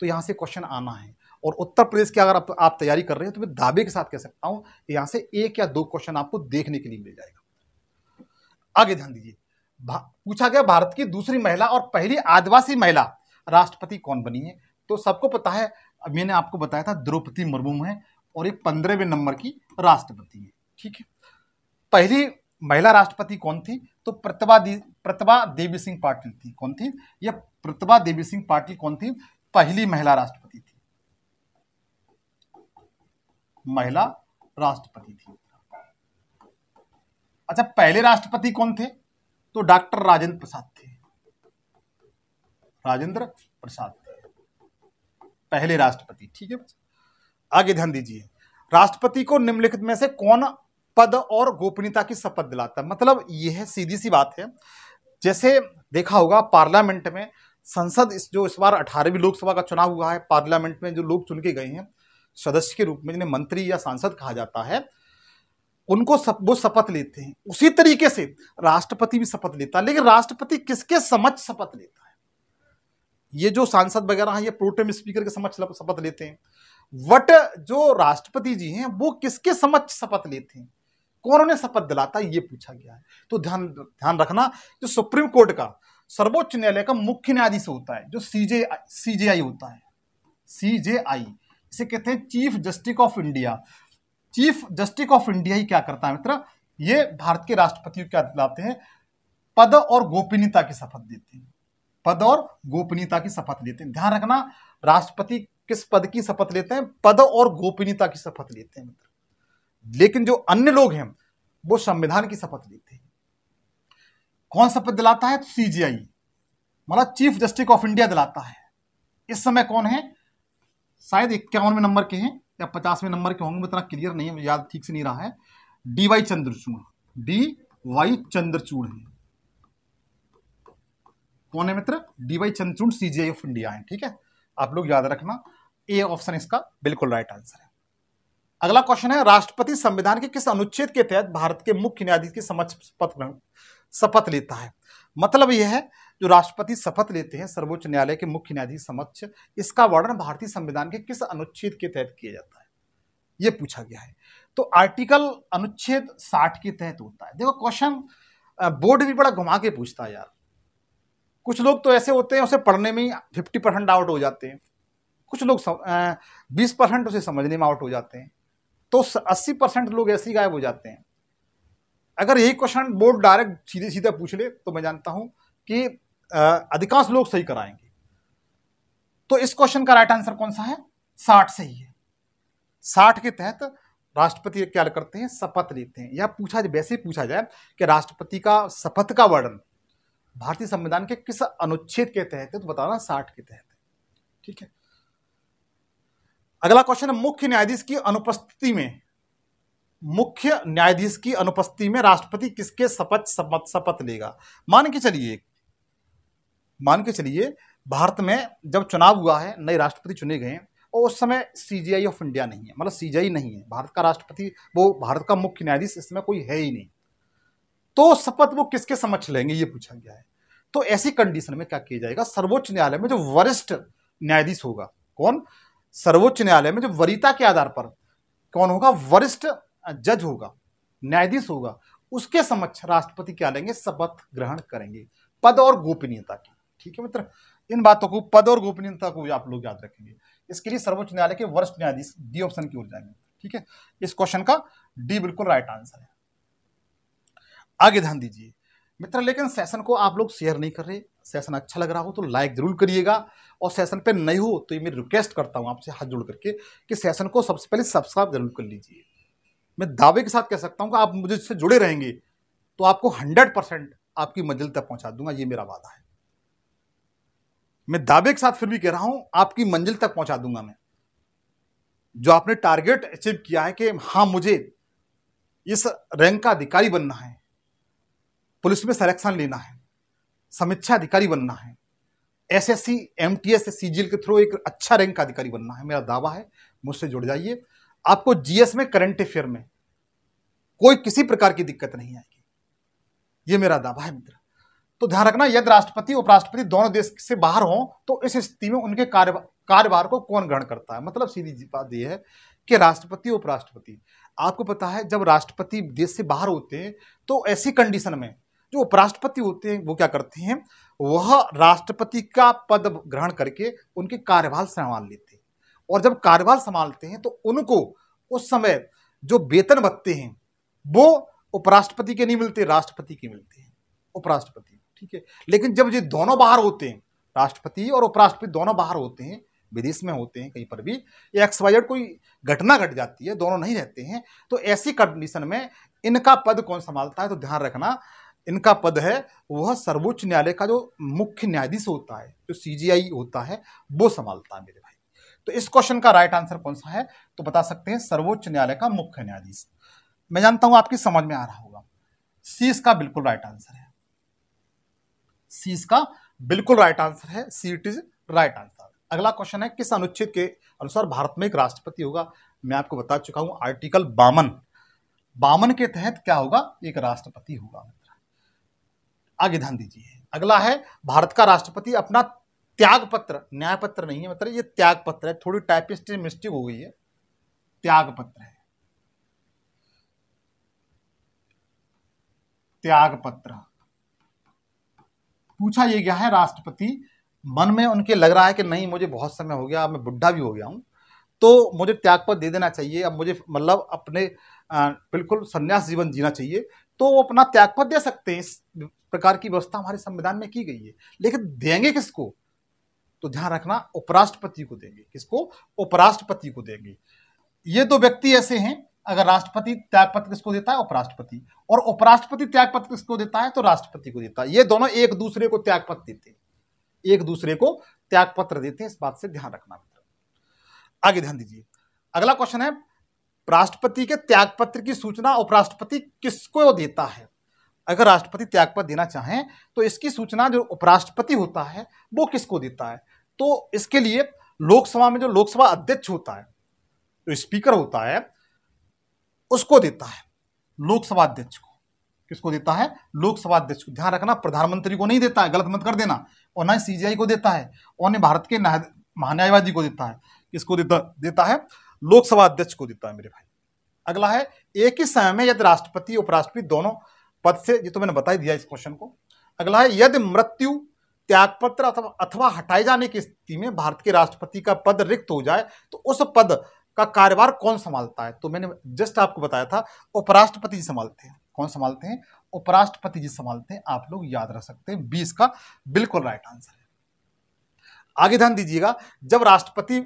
तो यहाँ से क्वेश्चन आना है और उत्तर प्रदेश की अगर आप, आप तैयारी कर रहे हैं तो मैं दावे के साथ कह सकता हूं यहाँ से एक या दो क्वेश्चन आपको देखने के लिए मिल जाएगा आगे ध्यान दीजिए पूछा गया भारत की दूसरी महिला और पहली आदिवासी महिला राष्ट्रपति कौन बनी है तो सबको पता है मैंने आपको बताया था द्रौपदी मुर्मू है और ये पंद्रहवें नंबर की राष्ट्रपति है ठीक है पहली महिला राष्ट्रपति कौन थी तो प्रतिभा प्रतिभा देवी सिंह पाटिल थी कौन थी यह प्रतिभा देवी सिंह पाटिल कौन थी पहली महिला राष्ट्रपति थी महिला राष्ट्रपति थी अच्छा पहले राष्ट्रपति कौन थे तो डॉक्टर राजेंद्र प्रसाद थे राजेंद्र प्रसाद थे पहले राष्ट्रपति ठीक है आगे ध्यान दीजिए राष्ट्रपति को निम्नलिखित में से कौन पद और गोपनीयता की शपथ दिलाता मतलब यह सीधी सी बात है जैसे देखा होगा पार्लियामेंट में संसद इस जो इस बार अठारहवीं लोकसभा का चुनाव हुआ है पार्लियामेंट में जो लोग चुन के गए हैं सदस्य के रूप में जिन्हें मंत्री या सांसद कहा जाता है उनको सप, वो शपथ लेते हैं उसी तरीके से राष्ट्रपति भी शपथ लेता है लेकिन राष्ट्रपति किसके समक्ष शपथ लेता है ये जो सांसद वगैरह हैं ये प्रोटेम स्पीकर के समक्ष शपथ लेते हैं वट जो राष्ट्रपति जी हैं वो किसके समक्ष शपथ लेते हैं कौन उन्हें शपथ दिलाता है ये पूछा गया है तो ध्यान ध्यान रखना जो सुप्रीम कोर्ट का सर्वोच्च न्यायालय का मुख्य न्यायाधीश होता है जो सीजे आई होता है आई इसे कहते हैं chief justice of India chief justice of India ही क्या करता है मित्र ये भारत के राष्ट्रपति को क्या दिलाते हैं पद और गोपनीयता की शपथ देते हैं पद और गोपनीयता की शपथ लेते हैं ध्यान रखना राष्ट्रपति किस पद की शपथ लेते हैं पद और गोपनीयता की शपथ लेते हैं मित्र लेकिन जो अन्य लोग हैं वो संविधान की शपथ लेते हैं कौन शपथ दिलाता है तो सीजीआई मतलब चीफ जस्टिस ऑफ इंडिया दिलाता है इस समय कौन है शायद इक्यावनवे नंबर के हैं या पचासवें नंबर के होंगे इतना क्लियर नहीं है याद ठीक से नहीं रहा है D Y Chandrachud D Y Chandrachud है कौन है मित्र D Y Chandrachud CJI of India है ठीक है आप लोग याद रखना ए ऑप्शन इसका बिल्कुल राइट आंसर है अगला क्वेश्चन है राष्ट्रपति संविधान के किस अनुच्छेद के तहत भारत के मुख्य न्यायाधीश की समक्ष शपथ लेता है मतलब यह है जो राष्ट्रपति शपथ लेते हैं सर्वोच्च न्यायालय के मुख्य न्यायाधीश समक्ष इसका वर्णन भारतीय संविधान के किस अनुच्छेद के तहत किया जाता है ये पूछा गया है तो आर्टिकल अनुच्छेद साठ के तहत होता है देखो क्वेश्चन बोर्ड भी बड़ा घुमा के पूछता है यार कुछ लोग तो ऐसे होते हैं उसे पढ़ने में फिफ्टी परसेंट आउट हो जाते हैं कुछ लोग बीस परसेंट उसे समझने में आउट हो जाते हैं तो अस्सी परसेंट लोग ऐसे ही गायब हो जाते हैं अगर यही क्वेश्चन बोर्ड डायरेक्ट सीधे सीधे पूछ ले तो मैं जानता हूं कि अधिकांश लोग सही कराएंगे तो इस क्वेश्चन का राइट आंसर कौन सा है साठ सही है साठ के तहत राष्ट्रपति क्या करते हैं शपथ लेते हैं यह पूछा वैसे पूछा जाए कि राष्ट्रपति का शपथ का वर्णन भारतीय संविधान के किस अनुच्छेद के तहत है तो बताना साठ के तहत ठीक है अगला क्वेश्चन है मुख्य न्यायाधीश की अनुपस्थिति में मुख्य न्यायाधीश की अनुपस्थिति में राष्ट्रपति किसके शपथ शपथ लेगा मान के चलिए मान के चलिए भारत में जब चुनाव हुआ है नए राष्ट्रपति चुने गए और उस समय सी ऑफ इंडिया नहीं है मतलब सी नहीं है भारत का राष्ट्रपति वो भारत का मुख्य न्यायाधीश इसमें कोई है ही नहीं तो शपथ वो किसके समक्ष लेंगे ये पूछा गया है तो ऐसी कंडीशन में क्या किया जाएगा सर्वोच्च न्यायालय में जो वरिष्ठ न्यायाधीश होगा कौन सर्वोच्च न्यायालय में जो वरीता के आधार पर कौन होगा वरिष्ठ जज होगा न्यायाधीश होगा उसके समक्ष राष्ट्रपति क्या लेंगे शपथ ग्रहण करेंगे पद और गोपनीयता की ठीक है मित्र इन बातों को पद और गोपनीयता को आप लोग याद रखेंगे इसके लिए सर्वोच्च न्यायालय के वरिष्ठ न्यायाधीश डी ऑप्शन की ओर जाएंगे ठीक है इस क्वेश्चन का डी बिल्कुल राइट आंसर है आगे ध्यान दीजिए मित्र लेकिन सेशन को आप लोग शेयर नहीं कर रहे सेशन अच्छा लग रहा हो तो लाइक जरूर करिएगा और सेशन पे नहीं हो तो ये मैं रिक्वेस्ट करता हूँ आपसे हाथ जोड़ करके कि सेशन को सबसे पहले सब्सक्राइब जरूर कर लीजिए मैं दावे के साथ कह सकता हूँ कि आप मुझे इससे जुड़े रहेंगे तो आपको हंड्रेड परसेंट आपकी मंजिल तक पहुँचा दूंगा ये मेरा वादा है मैं दावे के साथ फिर भी कह रहा हूं आपकी मंजिल तक पहुंचा दूंगा मैं जो आपने टारगेट अचीव किया है कि हाँ मुझे इस रैंक का अधिकारी बनना है पुलिस में सिलेक्शन लेना है समीक्षा अधिकारी बनना है एसएससी एमटीएस जी सीजीएल के थ्रू एक अच्छा रैंक का अधिकारी बनना है मेरा दावा है मुझसे जुड़ जाइए आपको जीएस में करंट अफेयर में कोई किसी प्रकार की दिक्कत नहीं आएगी ये मेरा दावा है मित्र तो ध्यान रखना यदि राष्ट्रपति उपराष्ट्रपति दोनों देश से बाहर हों तो इस स्थिति में उनके कार्य कार्यभार को कौन ग्रहण करता है मतलब सीधी बात यह है कि राष्ट्रपति उपराष्ट्रपति आपको पता है जब राष्ट्रपति देश से बाहर होते हैं तो ऐसी कंडीशन में जो उपराष्ट्रपति होते हैं वो क्या करते हैं वह राष्ट्रपति का पद ग्रहण करके उनके कार्यभार संभाल लेते हैं और जब कार्यभार संभालते हैं तो उनको उस समय जो वेतन भत्ते हैं वो उपराष्ट्रपति के नहीं मिलते राष्ट्रपति के मिलते हैं उपराष्ट्रपति ठीक है लेकिन जब ये दोनों बाहर होते हैं राष्ट्रपति और उपराष्ट्रपति दोनों बाहर होते हैं विदेश में होते हैं कहीं पर भी एक्स वाई जेड कोई घटना घट गट जाती है दोनों नहीं रहते हैं तो ऐसी कंडीशन में इनका पद कौन संभालता है तो ध्यान रखना इनका पद है वह सर्वोच्च न्यायालय का जो मुख्य न्यायाधीश होता है जो सीजीआई होता है वो संभालता है मेरे भाई तो इस क्वेश्चन का राइट आंसर कौन सा है तो बता सकते हैं सर्वोच्च न्यायालय का मुख्य न्यायाधीश मैं जानता हूं आपकी समझ में आ रहा होगा सी इसका बिल्कुल राइट आंसर है सी इसका बिल्कुल राइट आंसर है C it is right answer अगला क्वेश्चन है किस अनुच्छेद के अनुसार भारत में एक राष्ट्रपति होगा मैं आपको बता चुका हूं आर्टिकल बामन बामन के तहत क्या होगा एक राष्ट्रपति होगा आगे ध्यान दीजिए अगला है भारत का राष्ट्रपति अपना त्याग पत्र न्याय पत्र नहीं है मतलब ये त्याग पत्र है थोड़ी टाइपिस्ट मिस्टेक हो गई है त्याग पत्र है त्याग पत्र पूछा ये गया है राष्ट्रपति मन में उनके लग रहा है कि नहीं मुझे बहुत समय हो गया अब मैं बुढ़ा भी हो गया हूँ तो मुझे त्यागपत्र दे देना चाहिए अब मुझे मतलब अपने बिल्कुल संन्यास जीवन जीना चाहिए तो वो अपना त्यागपत्र दे सकते हैं इस प्रकार की व्यवस्था हमारे संविधान में की गई है लेकिन देंगे किसको तो ध्यान रखना उपराष्ट्रपति को देंगे किसको उपराष्ट्रपति को देंगे ये दो व्यक्ति ऐसे हैं अगर राष्ट्रपति त्यागपत्र किसको देता है उपराष्ट्रपति और उपराष्ट्रपति त्यागपत्र किसको देता है तो राष्ट्रपति को देता है ये दोनों एक दूसरे को त्यागपत्र देते हैं एक दूसरे को त्याग पत्र देते हैं इस बात से ध्यान रखना मित्र आगे ध्यान दीजिए अगला क्वेश्चन है राष्ट्रपति के त्याग पत्र की सूचना उपराष्ट्रपति किसको देता है अगर राष्ट्रपति त्याग पत्र देना चाहें तो इसकी सूचना जो उपराष्ट्रपति होता है वो किसको देता है तो इसके लिए लोकसभा में जो लोकसभा अध्यक्ष होता है जो स्पीकर होता है उसको देता है लोकसभा अध्यक्ष को किसको देता है लोकसभा अध्यक्ष को ध्यान रखना प्रधानमंत्री को नहीं देता है गलत मत कर देना और न सीजीआई को देता है और न भारत के महान्यायवादी को देता है किसको देता देता है लोकसभा अध्यक्ष को देता है मेरे भाई अगला है एक ही समय में यदि राष्ट्रपति उपराष्ट्रपति दोनों पद से ये तो मैंने बता ही दिया इस क्वेश्चन को अगला है यदि मृत्यु त्यागपत्र अथवा अथवा हटाए जाने की स्थिति में भारत के राष्ट्रपति का पद रिक्त हो जाए तो उस पद का कार्यभार कौन संभालता है तो मैंने जस्ट आपको बताया था उपराष्ट्रपति जी संभालते हैं कौन संभालते हैं उपराष्ट्रपति जी संभालते हैं आप लोग याद रख सकते हैं बीस का बिल्कुल राइट आंसर है आगे ध्यान दीजिएगा जब राष्ट्रपति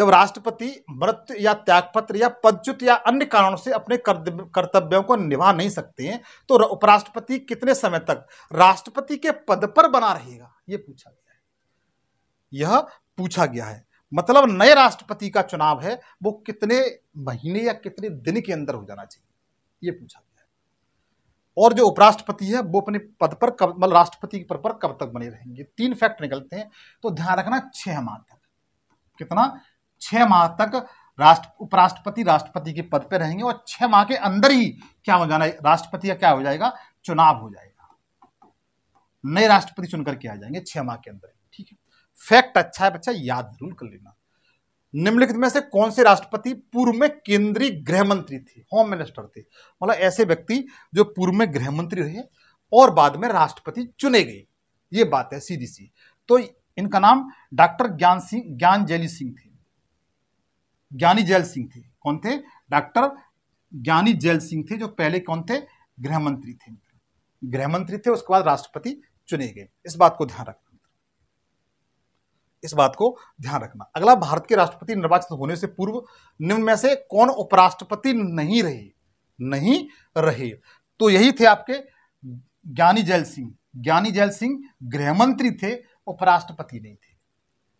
जब राष्ट्रपति मृत्यु या त्यागपत्र या पदच्युत या अन्य कारणों से अपने कर्तव्यों को निभा नहीं सकते हैं तो उपराष्ट्रपति कितने समय तक राष्ट्रपति के पद पर बना रहेगा यह पूछा गया है यह पूछा गया है मतलब नए राष्ट्रपति का चुनाव है वो कितने महीने या कितने दिन के अंदर हो जाना चाहिए ये पूछा गया और जो उपराष्ट्रपति है वो अपने पद पर कब मतलब राष्ट्रपति के पद पर कब तक बने रहेंगे तीन फैक्ट निकलते हैं तो ध्यान रखना छह माह तक कितना छह माह तक राष्ट्र उपराष्ट्रपति राष्ट्रपति के पद पर रहेंगे और छह माह के अंदर ही क्या हो जाना राष्ट्रपति का क्या हो जाएगा चुनाव हो जाएगा नए राष्ट्रपति चुनकर के आ जाएंगे छह माह के अंदर फैक्ट अच्छा है बच्चा याद जरूर कर लेना निम्नलिखित में से कौन से राष्ट्रपति पूर्व में केंद्रीय गृह मंत्री थे होम मिनिस्टर थे मतलब ऐसे व्यक्ति जो पूर्व में गृह मंत्री रहे और बाद में राष्ट्रपति चुने गए ये बात है सीधी सी तो इनका नाम डॉक्टर ज्ञान सिंह ज्ञान जैली सिंह थे ज्ञानी जैल सिंह थे कौन थे डॉक्टर ज्ञानी जैल सिंह थे जो पहले कौन थे गृह मंत्री थे गृह मंत्री थे उसके बाद राष्ट्रपति चुने गए इस बात को ध्यान रखना इस बात को ध्यान रखना अगला भारत के राष्ट्रपति निर्वाचित होने से पूर्व निम्न में से कौन उपराष्ट्रपति नहीं रहे नहीं रहे तो यही थे आपके ज्ञानी जैल सिंह ज्ञानी जैल सिंह गृहमंत्री थे उपराष्ट्रपति नहीं थे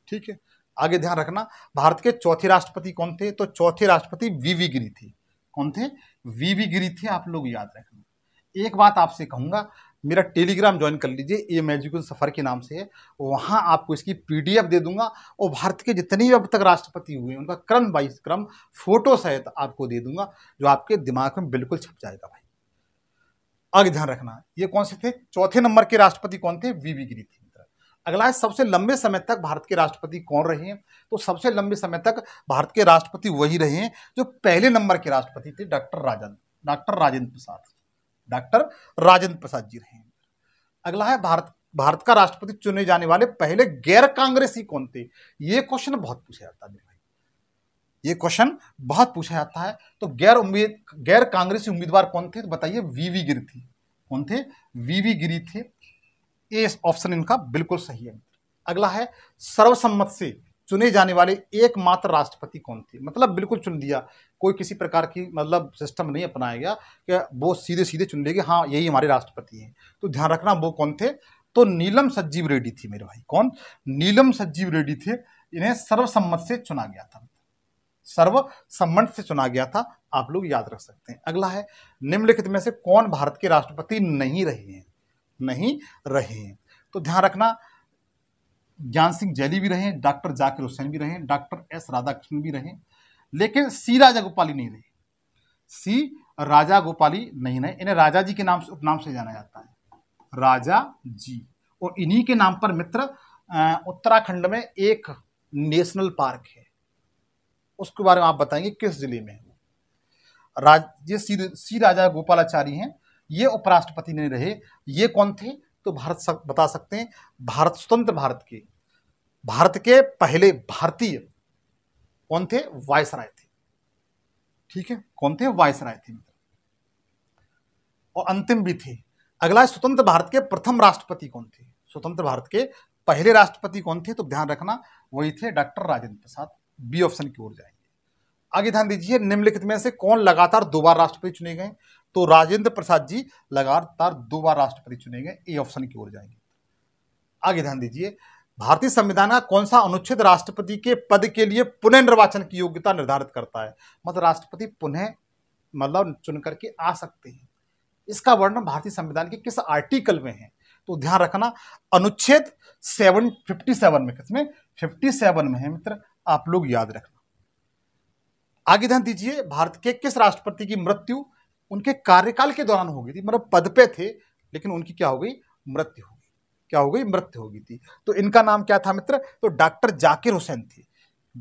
ठीक है आगे ध्यान रखना भारत के चौथे राष्ट्रपति कौन थे तो चौथे राष्ट्रपति वीवी गिरी थे कौन थे वीवी गिरी थे आप लोग याद रखना एक बात आपसे कहूंगा मेरा टेलीग्राम ज्वाइन कर लीजिए ए एजुकेशन सफ़र के नाम से है वहाँ आपको इसकी पीडीएफ दे दूंगा और भारत के जितने भी अब तक राष्ट्रपति हुए हैं उनका क्रम बाई क्रम फोटो सहित आपको दे दूंगा जो आपके दिमाग में बिल्कुल छप जाएगा भाई आगे ध्यान रखना ये कौन से थे चौथे नंबर के राष्ट्रपति कौन थे वी वी गिरी थी अगला है सबसे लंबे समय तक भारत के राष्ट्रपति कौन रहे हैं तो सबसे लंबे समय तक भारत के राष्ट्रपति वही रहे हैं जो पहले नंबर के राष्ट्रपति थे doctor Rajendra doctor Rajendra Prasad doctor Rajendra Prasad ji रहे अगला है भारत भारत का राष्ट्रपति चुने जाने वाले पहले गैर कांग्रेसी कौन थे ये क्वेश्चन बहुत पूछा जाता है ये क्वेश्चन बहुत पूछा जाता है तो गैर उम्मीद गैर कांग्रेसी उम्मीदवार कौन थे तो बताइए वीवी गिरी थी कौन थे वीवी गिरी थे ऑप्शन इनका बिल्कुल सही है अगला है सर्वसम्मत से चुने जाने वाले एकमात्र राष्ट्रपति कौन थे मतलब बिल्कुल चुन दिया कोई किसी प्रकार की मतलब सिस्टम नहीं अपनाया गया कि वो सीधे सीधे चुन लेंगे हाँ यही हमारे राष्ट्रपति हैं तो ध्यान रखना वो कौन थे तो नीलम सज्जीव रेड्डी थी मेरे भाई कौन नीलम सज्जीव रेड्डी थे इन्हें सर्वसम्मत से चुना गया था सर्वसम्मत से चुना गया था आप लोग याद रख सकते हैं अगला है निम्नलिखित में से कौन भारत के राष्ट्रपति नहीं रहे हैं नहीं रहे हैं तो ध्यान रखना ज्ञान सिंह जैली भी रहे डॉक्टर जाकिर हुसैन भी रहे डॉक्टर एस राधाकृष्ण भी रहे लेकिन सी राजा गोपाली नहीं रहे सी राजा गोपाली नहीं रहे इन्हें राजा जी के नाम से उपनाम से जाना जाता है राजा जी और इन्हीं के नाम पर मित्र उत्तराखंड में एक नेशनल पार्क है उसके बारे में आप बताएंगे किस जिले में राज ये सी, सी राजा गोपालाचारी हैं ये उपराष्ट्रपति नहीं रहे ये कौन थे तो भारत सक, बता सकते हैं भारत स्वतंत्र भारत के भारत के पहले भारतीय कौन थे वायसराय थे ठीक है कौन थे वायसराय थे और अंतिम भी थे अगला स्वतंत्र भारत के प्रथम राष्ट्रपति कौन थे स्वतंत्र भारत के पहले राष्ट्रपति कौन थे तो ध्यान रखना वही थे doctor Rajendra Prasad B option की ओर जाएंगे आगे ध्यान दीजिए निम्नलिखित में से कौन लगातार दो बार राष्ट्रपति चुने गए तो राजेंद्र प्रसाद जी लगातार दो बार राष्ट्रपति चुने गए ए ऑप्शन की ओर जाएंगे आगे ध्यान दीजिए भारतीय संविधान का कौन सा अनुच्छेद राष्ट्रपति के पद के लिए पुनः निर्वाचन की योग्यता निर्धारित करता है मतलब राष्ट्रपति पुनः मतलब चुन करके आ सकते हैं इसका वर्णन भारतीय संविधान के किस आर्टिकल में है तो ध्यान रखना अनुच्छेद सेवन फिफ्टी सेवन में किसमें फिफ्टी सेवन में है मित्र आप लोग याद रखना आगे ध्यान दीजिए भारत के किस राष्ट्रपति की मृत्यु उनके कार्यकाल के दौरान हो गई थी मतलब पद पे थे लेकिन उनकी क्या हो गई मृत्यु हो क्या हो गई मृत्यु हो गई थी तो इनका नाम क्या था मित्र तो डॉक्टर जाकिर हुसैन थे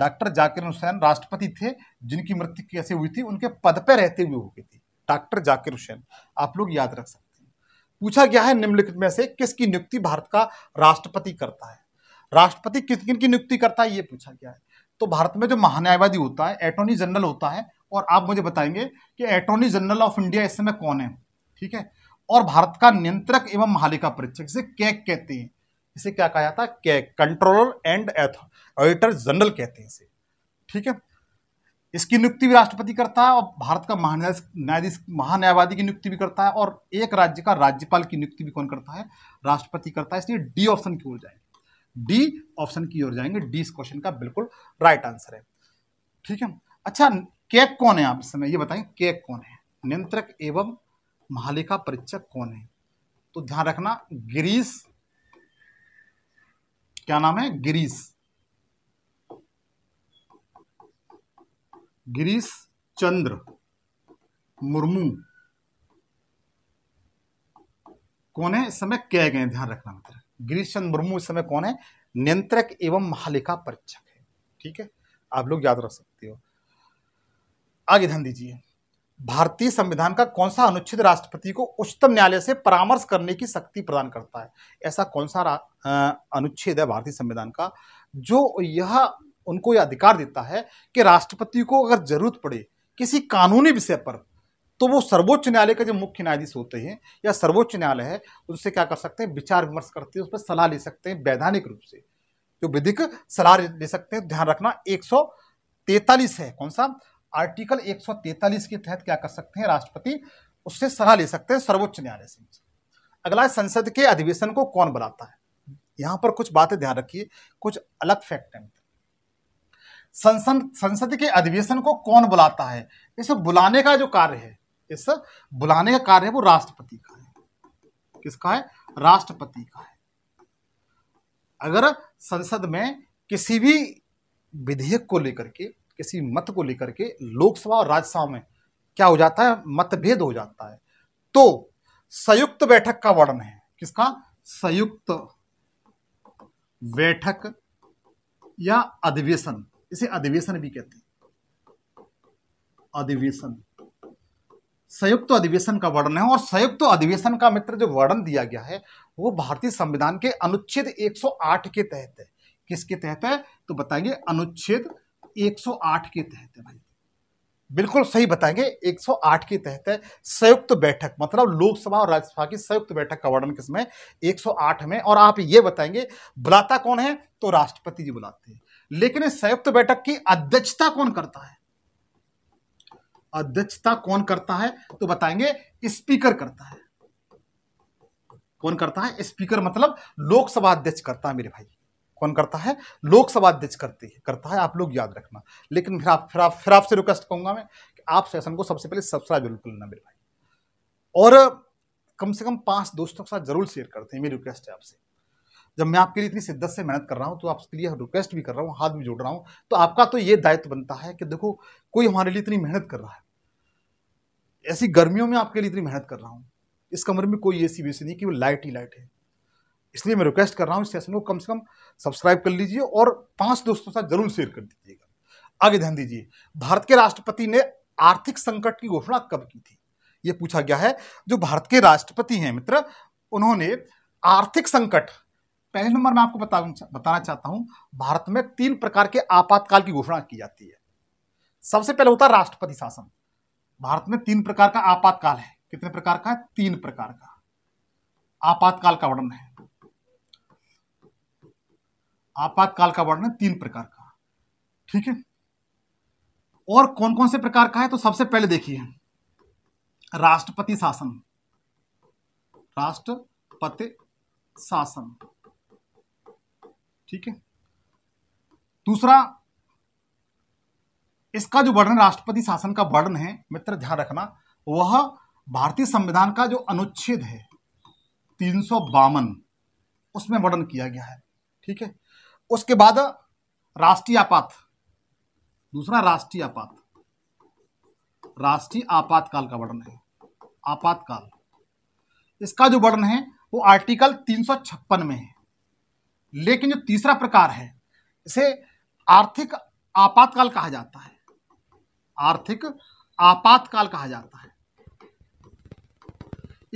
डॉक्टर जाकिर हुसैन राष्ट्रपति थे जिनकी मृत्यु कैसे हुई थी उनके पद पर रहते हुए हो गई थी डॉक्टर जाकिर हुसैन आप लोग याद रख सकते हैं पूछा गया है निम्नलिखित में से किसकी नियुक्ति भारत का राष्ट्रपति करता है राष्ट्रपति किस किन की नियुक्ति करता है ये पूछा गया है तो भारत में जो महान्यायवादी होता है अटोर्नी जनरल होता है और आप मुझे बताएंगे कि अटोर्नी जनरल ऑफ इंडिया इस समय कौन है ठीक है और भारत का नियंत्रक एवं महालेखा परीक्षक इसे कैक कहते हैं इसे क्या कहा जाता है CAG controller and auditor general कहते हैं इसे ठीक है इसकी नियुक्ति भी राष्ट्रपति करता है और भारत का महान्यायाधीश न्यायाधीश महान्यायवादी की नियुक्ति भी करता है और एक राज्य का राज्यपाल की नियुक्ति भी कौन करता है राष्ट्रपति करता है इसलिए डी ऑप्शन की ओर जाएंगे डी ऑप्शन की ओर जाएंगे डी इस क्वेश्चन का बिल्कुल राइट आंसर है ठीक है अच्छा कैक कौन है आप इस समय ये बताएं कैक कौन है नियंत्रक एवं महालेखा परीक्षक कौन है तो ध्यान रखना गिरीश क्या नाम है गिरीश गिरीश चंद्र मुर्मू कौन है इस समय कह गए ध्यान रखना मित्र गिरीश चंद्र मुर्मू इस समय कौन है नियंत्रक एवं महालेखा परीक्षक है ठीक है आप लोग याद रख सकते हो आगे ध्यान दीजिए भारतीय संविधान का कौन सा अनुच्छेद राष्ट्रपति को उच्चतम न्यायालय से परामर्श करने की शक्ति प्रदान करता है ऐसा कौन सा अनुच्छेद है भारतीय संविधान का जो यह उनको यह अधिकार देता है कि राष्ट्रपति को अगर जरूरत पड़े किसी कानूनी विषय पर तो वो सर्वोच्च न्यायालय के जो मुख्य न्यायाधीश होते हैं या सर्वोच्च न्यायालय है उनसे क्या कर सकते हैं विचार विमर्श करते हैं उस पर सलाह ले सकते हैं वैधानिक रूप से जो विधिक सलाह ले सकते हैं ध्यान रखना एक है कौन सा आर्टिकल 143 के तहत क्या कर सकते हैं राष्ट्रपति उससे सलाह ले सकते हैं सर्वोच्च न्यायालय से अगला संसद के अधिवेशन को कौन बुलाता है यहां पर कुछ बातें ध्यान रखिए कुछ अलग फैक्ट हैं संसद संसद के अधिवेशन को कौन बुलाता है इसे बुलाने का जो कार्य है इस बुलाने का कार्य है वो राष्ट्रपति का है किसका है राष्ट्रपति का है अगर संसद में किसी भी विधेयक को लेकर के किसी मत को लेकर के लोकसभा और राज्यसभा में क्या हो जाता है मतभेद हो जाता है तो संयुक्त बैठक का वर्णन है किसका संयुक्त बैठक या अधिवेशन इसे अधिवेशन भी कहते हैं अधिवेशन संयुक्त अधिवेशन का वर्णन है और संयुक्त अधिवेशन का मित्र जो वर्णन दिया गया है वो भारतीय संविधान के अनुच्छेद 108 के तहत है किसके तहत है तो बताएंगे अनुच्छेद 108 के तहत है भाई बिल्कुल सही बताएंगे 108 के तहत है संयुक्त बैठक मतलब लोकसभा और राज्यसभा की संयुक्त बैठक का वर्णन किसमें 108 में और आप ये बताएंगे बुलाता कौन है तो राष्ट्रपति जी बुलाते हैं लेकिन इस संयुक्त बैठक की अध्यक्षता कौन करता है अध्यक्षता कौन करता है तो बताएंगे स्पीकर करता है कौन करता है स्पीकर मतलब लोकसभा अध्यक्ष करता है मेरे भाई कौन करता है लोकसभा अध्यक्ष करती है करता है आप लोग याद रखना लेकिन फिर आप फिर आप फिर आपसे रिक्वेस्ट कहूंगा मैं कि आप सेशन को सबसे पहले सब्सक्राइब बिल्कुल न मिल और कम से कम पांच दोस्तों के साथ जरूर शेयर करते हैं मेरी रिक्वेस्ट है आपसे जब मैं आपके लिए इतनी शिद्दत से मेहनत कर रहा हूँ तो आपके लिए रिक्वेस्ट भी कर रहा हूँ हाथ भी जोड़ रहा हूँ तो आपका तो ये दायित्व बनता है कि देखो कोई हमारे लिए इतनी मेहनत कर रहा है ऐसी गर्मियों में आपके लिए इतनी मेहनत कर रहा हूँ इस कमरे में कोई ए सी नहीं कि वो लाइट ही लाइट है इसलिए मैं रिक्वेस्ट कर रहा हूँ इस चैनल को कम से कम सब्सक्राइब कर लीजिए और पांच दोस्तों साथ जरूर शेयर कर दीजिएगा आगे ध्यान दीजिए भारत के राष्ट्रपति ने आर्थिक संकट की घोषणा कब की थी ये पूछा गया है जो भारत के राष्ट्रपति हैं मित्र उन्होंने आर्थिक संकट पहले नंबर में आपको बता, बताना चाहता हूं भारत में तीन प्रकार के आपातकाल की घोषणा की जाती है सबसे पहले होता है राष्ट्रपति शासन भारत में तीन प्रकार का आपातकाल है कितने प्रकार का है तीन प्रकार का आपातकाल का वर्णन है आपातकाल का वर्णन तीन प्रकार का ठीक है और कौन कौन से प्रकार का है तो सबसे पहले देखिए राष्ट्रपति शासन राष्ट्रपति शासन ठीक है दूसरा इसका जो वर्णन राष्ट्रपति शासन का वर्णन है मित्र ध्यान रखना वह भारतीय संविधान का जो अनुच्छेद है तीन उसमें वर्णन किया गया है ठीक है उसके बाद राष्ट्रीय आपात दूसरा राष्ट्रीय आपात राष्ट्रीय आपातकाल का वर्णन है आपातकाल इसका जो वर्णन है वो आर्टिकल तीन में है लेकिन जो तीसरा प्रकार है इसे आर्थिक आपातकाल कहा जाता है आर्थिक आपातकाल कहा जाता है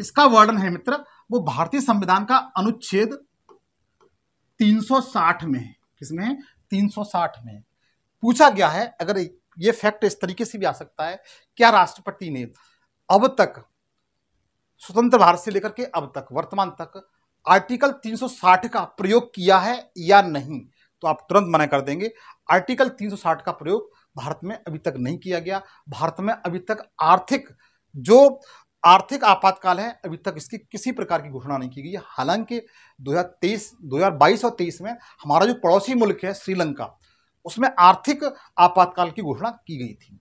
इसका वर्णन है मित्र वो भारतीय संविधान का अनुच्छेद 360 में किसमें 360 में पूछा गया है अगर ये फैक्ट इस तरीके से भी आ सकता है क्या राष्ट्रपति ने अब तक स्वतंत्र भारत से लेकर के अब तक वर्तमान तक आर्टिकल 360 का प्रयोग किया है या नहीं तो आप तुरंत मना कर देंगे आर्टिकल 360 का प्रयोग भारत में अभी तक नहीं किया गया भारत में अभी तक आर्थिक जो आर्थिक आपातकाल है अभी तक इसकी किसी प्रकार की घोषणा नहीं की गई है हालांकि 2023 2022 और 23 में हमारा जो पड़ोसी मुल्क है श्रीलंका उसमें आर्थिक आपातकाल की घोषणा की गई थी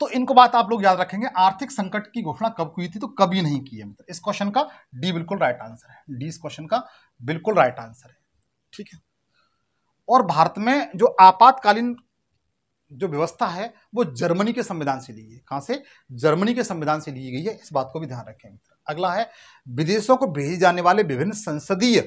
तो इनको बात आप लोग याद रखेंगे आर्थिक संकट की घोषणा कब हुई थी तो कभी नहीं की है मित्र इस क्वेश्चन का डी बिल्कुल राइट आंसर है डी इस क्वेश्चन का बिल्कुल राइट आंसर है ठीक है और भारत में जो आपातकालीन जो व्यवस्था है वो जर्मनी के संविधान से ली गई कहाँ से जर्मनी के संविधान से ली गई है इस बात को भी ध्यान रखें मित्र अगला है विदेशों को भेजे जाने वाले विभिन्न संसदीय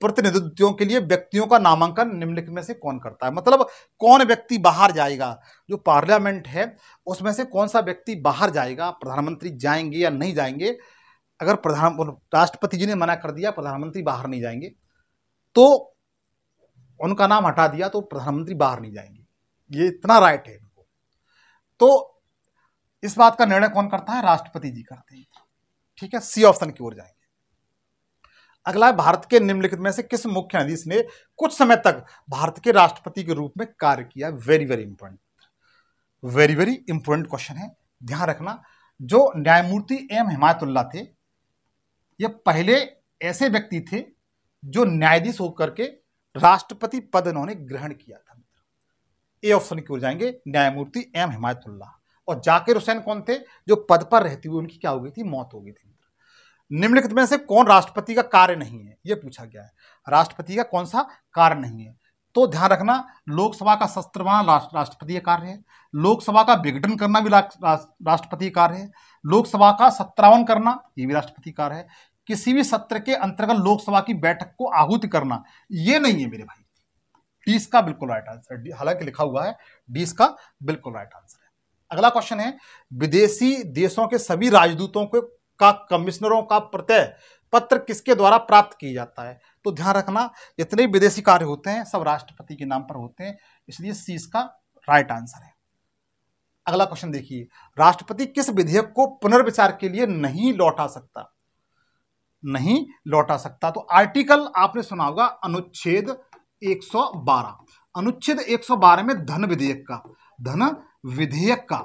प्रतिनिधित्वों के लिए व्यक्तियों का नामांकन निम्नलिखित में से कौन करता है मतलब कौन व्यक्ति बाहर जाएगा जो पार्लियामेंट है उसमें से कौन सा व्यक्ति बाहर जाएगा प्रधानमंत्री जाएंगे या नहीं जाएंगे अगर प्रधान राष्ट्रपति जी ने मना कर दिया प्रधानमंत्री बाहर नहीं जाएंगे तो उनका नाम हटा दिया तो प्रधानमंत्री बाहर नहीं जाएंगे ये इतना राइट है इनको तो इस बात का निर्णय कौन करता है राष्ट्रपति जी करते हैं ठीक है सी ऑप्शन की ओर जाएंगे अगला है भारत के निम्नलिखित में से किस मुख्य न्यायाधीश ने कुछ समय तक भारत के राष्ट्रपति के रूप में कार्य किया very very important very very important question है ध्यान रखना जो न्यायमूर्ति एम हिमायतुल्ला थे ये पहले ऐसे व्यक्ति थे जो न्यायाधीश होकर के राष्ट्रपति पद उन्होंने ग्रहण किया था ए ऑप्शन की ओर जाएंगे न्यायमूर्ति एम हिमायतुल्ला और जाकिर हुसैन कौन थे जो पद पर रहते हुए उनकी क्या हो गई थी मौत हो गई थी निम्नलिखित में से कौन राष्ट्रपति का कार्य नहीं है यह पूछा गया है राष्ट्रपति का कौन सा कार्य नहीं है तो ध्यान रखना लोकसभा का शस्त्र बना राष्ट्रपति का कार्य है लोकसभा का विघटन करना भी राष्ट्रपति कार्य है लोकसभा का सत्रावन करना ये भी राष्ट्रपति कार्य है किसी भी सत्र के अंतर्गत लोकसभा की बैठक को आहूत करना ये नहीं है मेरे भाई डी इसका बिल्कुल राइट आंसर हालांकि लिखा हुआ है डी इसका बिल्कुल राइट आंसर है अगला क्वेश्चन है विदेशी देशों के सभी राजदूतों को का कमिश्नरों का प्रत्यय पत्र किसके द्वारा प्राप्त किया जाता है तो ध्यान रखना जितने विदेशी कार्य होते हैं सब राष्ट्रपति के नाम पर होते हैं इसलिए सी इसका राइट आंसर है अगला क्वेश्चन देखिए राष्ट्रपति किस विधेयक को पुनर्विचार के लिए नहीं लौटा सकता नहीं लौटा सकता तो आर्टिकल आपने सुना होगा अनुच्छेद 112 अनुच्छेद 112 में धन विधेयक का धन विधेयक का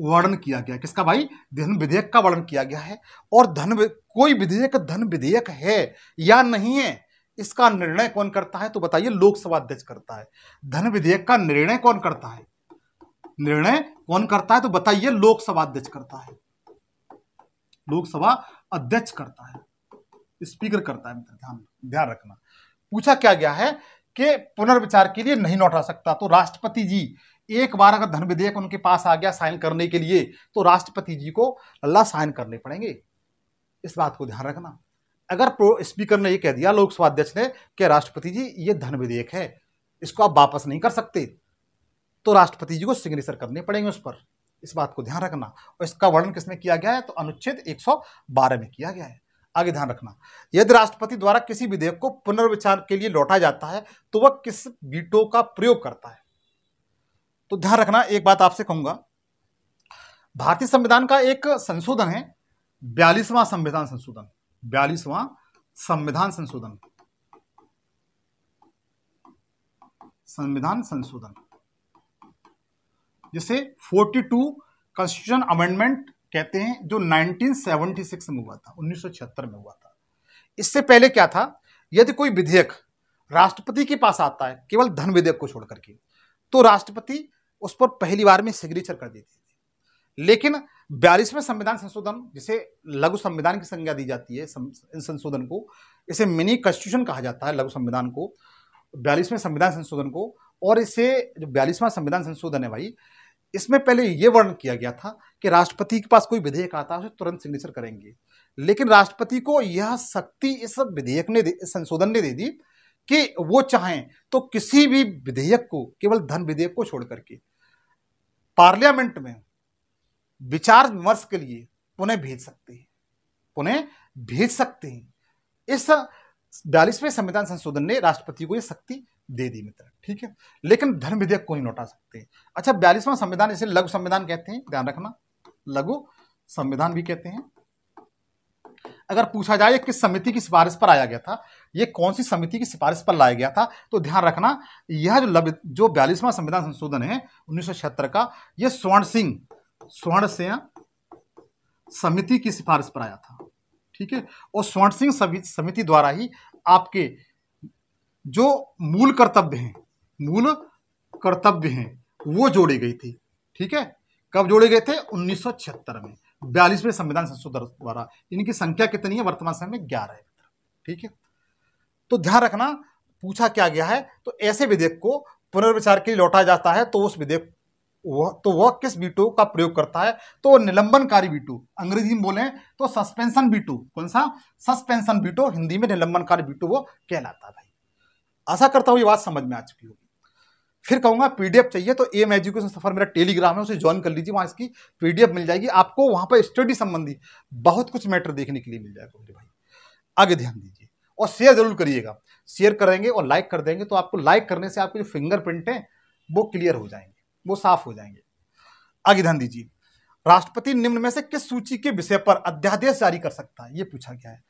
वर्णन किया गया किसका भाई धन विधेयक का वर्णन किया गया है और धन कोई विधेयक धन विधेयक है या नहीं है इसका निर्णय कौन करता है तो बताइए लोकसभा अध्यक्ष करता है धन विधेयक का निर्णय कौन करता है निर्णय कौन करता है तो बताइए लोकसभा अध्यक्ष करता है लोकसभा अध्यक्ष करता है स्पीकर करता है ध्यान ध्यान रखना पूछा क्या गया है कि पुनर्विचार के लिए नहीं लौटा सकता तो राष्ट्रपति जी एक बार अगर धन विधेयक उनके पास आ गया साइन करने के लिए तो राष्ट्रपति जी को अल्लाह साइन करने पड़ेंगे इस बात को ध्यान रखना अगर स्पीकर ने यह कह दिया लोकसभा अध्यक्ष ने कि राष्ट्रपति जी ये धन विधेयक है इसको आप वापस नहीं कर सकते तो राष्ट्रपति जी को सिग्नेचर करने पड़ेंगे उस पर इस बात को ध्यान रखना और इसका वर्णन किसमें किया गया है तो अनुच्छेद 112 में किया गया है आगे ध्यान रखना यदि राष्ट्रपति द्वारा किसी विधेयक को पुनर्विचार के लिए लौटा जाता है तो वह किस वीटो का प्रयोग करता है तो ध्यान रखना एक बात आपसे कहूंगा भारतीय संविधान का एक संशोधन है बयालीसवां संविधान संशोधन बयालीसवां संविधान संशोधन संविधान संशोधन जिसे 42 कॉन्स्टिट्यूशन अमेंडमेंट कहते हैं जो 1976 में हुआ था 1976 में हुआ था इससे पहले क्या था यदि कोई विधेयक राष्ट्रपति के पास आता है केवल धन विधेयक को छोड़कर के तो राष्ट्रपति उस पर पहली बार में सिग्नेचर कर देते थे लेकिन बयालीसवें संविधान संशोधन जिसे लघु संविधान की संज्ञा दी जाती है इन संशोधन को इसे मिनी कॉन्स्टिट्यूशन कहा जाता है लघु संविधान को बयालीसवें संविधान संशोधन को और इसे जो बयालीसवां संविधान संशोधन है भाई इसमें पहले ये वर्णन किया गया था कि राष्ट्रपति के पास कोई विधेयक आता है उसे तुरंत सिग्नेचर करेंगे लेकिन राष्ट्रपति को यह शक्ति इस विधेयक ने संशोधन ने दे दी कि वो चाहें तो किसी भी विधेयक को केवल धन विधेयक को छोड़ करके पार्लियामेंट में विचार विमर्श के लिए पुनः भेज सकते हैं पुनः भेज सकते हैं इस बयालीसवें संविधान संशोधन ने राष्ट्रपति को यह शक्ति दे दी मित्र ठीक है लेकिन धर्म विधेयक को नहीं लौटा सकते अच्छा बयालीसवां संविधान इसे लघु संविधान कहते हैं ध्यान रखना लघु संविधान भी कहते हैं अगर पूछा जाए किस समिति की सिफारिश पर आया गया था यह कौन सी समिति की सिफारिश पर लाया गया था तो ध्यान रखना यह जो लब, जो बयालीसवां संविधान संशोधन है उन्नीस का यह स्वर्ण सिंह स्वर्ण सिंह समिति की सिफारिश पर आया था ठीक है और स्वर्ण सिंह समिति द्वारा ही आपके जो मूल कर्तव्य हैं मूल कर्तव्य हैं वो जोड़ी गई थी ठीक है कब जोड़े गए थे 1976 में बयालीसवें संविधान संशोधन द्वारा इनकी संख्या कितनी है वर्तमान समय में ग्यारह है ठीक है तो ध्यान रखना पूछा क्या गया है तो ऐसे विधेयक को पुनर्विचार के लिए लौटा जाता है तो उस विधेयक वह तो वह किस बीटो का प्रयोग करता है तो वह निलंबनकारी बीटो अंग्रेजी में बोले तो सस्पेंशन बीटो कौन सा सस्पेंशन बीटो हिंदी में निलंबनकारी बीटो वो कहलाता है आशा करता हूँ ये बात समझ में आ चुकी होगी फिर कहूँगा पीडीएफ चाहिए तो एम एजुकेशन सफर मेरा टेलीग्राम है उसे ज्वाइन कर लीजिए वहाँ इसकी पीडीएफ मिल जाएगी आपको वहाँ पर स्टडी संबंधी बहुत कुछ मैटर देखने के लिए मिल जाएगा मेरे भाई आगे ध्यान दीजिए और शेयर जरूर करिएगा शेयर करेंगे और लाइक कर देंगे तो आपको लाइक करने से आपके जो फिंगरप्रिंट हैं वो क्लियर हो जाएंगे वो साफ हो जाएंगे आगे ध्यान दीजिए राष्ट्रपति निम्न में से किस सूची के विषय पर अध्यादेश जारी कर सकता है ये पूछा गया है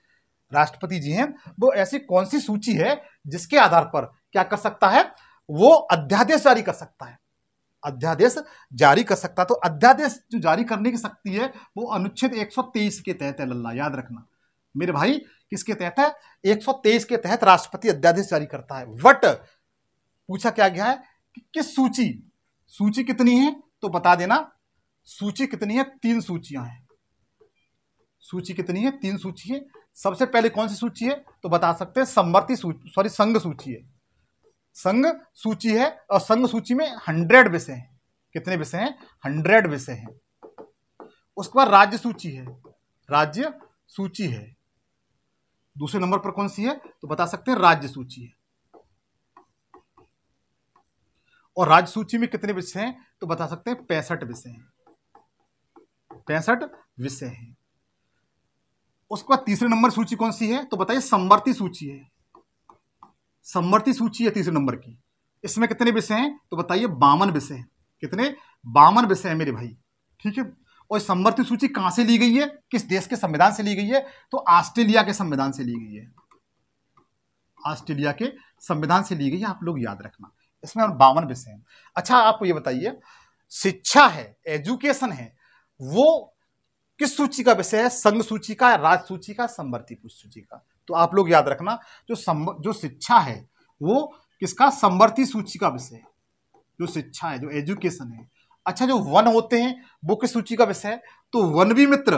राष्ट्रपति जी हैं वो ऐसी कौन सी सूची है जिसके आधार पर क्या कर सकता है वो अध्यादेश जारी कर सकता है अध्यादेश जारी कर सकता है तो अध्यादेश जो जारी करने की शक्ति है वो अनुच्छेद 123 के तहत है लल्ला याद रखना मेरे भाई किसके तहत है 123 के तहत राष्ट्रपति अध्यादेश जारी करता है वट पूछा क्या गया है कि किस सूची सूची कितनी है तो बता देना सूची कितनी है तीन सूचियां हैं सूची कितनी है तीन सूची है सबसे पहले कौन सी सूची है तो बता सकते हैं समवर्ती सूची सॉरी संघ सूची है संघ सूची है और संघ सूची में हंड्रेड विषय हैं कितने विषय हैं हंड्रेड विषय हैं उसके बाद राज्य सूची है राज्य सूची है दूसरे नंबर पर कौन सी है तो बता सकते हैं राज्य सूची है और राज्य सूची में कितने विषय हैं तो बता सकते हैं पैंसठ विषय हैं पैंसठ विषय हैं उसके बाद तीसरे नंबर सूची कौन सी है तो बताइए समवर्ती सूची है समवर्ती सूची है तीसरे नंबर की इसमें कितने विषय हैं तो बताइए बावन विषय हैं कितने बावन विषय हैं मेरे भाई ठीक है और समवर्ती सूची कहाँ से ली गई है किस देश के संविधान से ली गई है तो ऑस्ट्रेलिया के संविधान से ली गई है ऑस्ट्रेलिया के संविधान से ली गई है आप लोग याद रखना इसमें और बावन विषय हैं अच्छा आपको ये बताइए शिक्षा है एजुकेशन है वो किस सूची का विषय है संघ सूची का राज सूची का संवर्ती पुष्ट सूची का तो आप लोग याद रखना जो जो शिक्षा है वो किसका संवर्ती सूची का विषय है जो शिक्षा है जो एजुकेशन है अच्छा जो वन होते हैं वो किस सूची का विषय है तो वन भी मित्र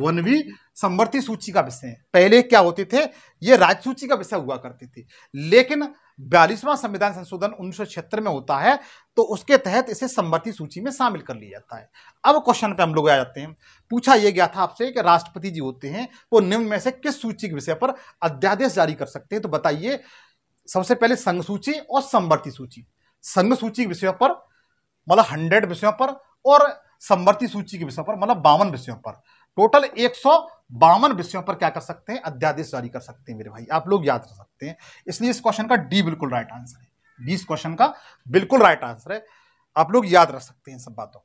वन भी संवर्ती सूची का विषय है पहले क्या होते थे ये राज सूची का विषय हुआ करते थे लेकिन बयालीसवां संविधान संशोधन उन्नीस में होता है तो उसके तहत इसे समवर्ती सूची में शामिल कर लिया जाता है अब क्वेश्चन पे हम लोग आ जाते हैं पूछा यह गया था आपसे कि राष्ट्रपति जी होते हैं वो निम्न में से किस सूची के विषय पर अध्यादेश जारी कर सकते हैं तो बताइए सबसे पहले संघ सूची और समवर्ती सूची संघ सूची के विषयों पर मतलब हंड्रेड विषयों पर और संवर्ती सूची के विषय पर मतलब बावन विषयों पर टोटल एक बावन विषयों पर क्या कर सकते हैं अध्यादेश जारी कर सकते हैं मेरे भाई आप लोग याद रख सकते हैं इसलिए इस क्वेश्चन का डी बिल्कुल राइट आंसर है बीस क्वेश्चन का बिल्कुल राइट आंसर है आप लोग याद रख सकते हैं सब बातों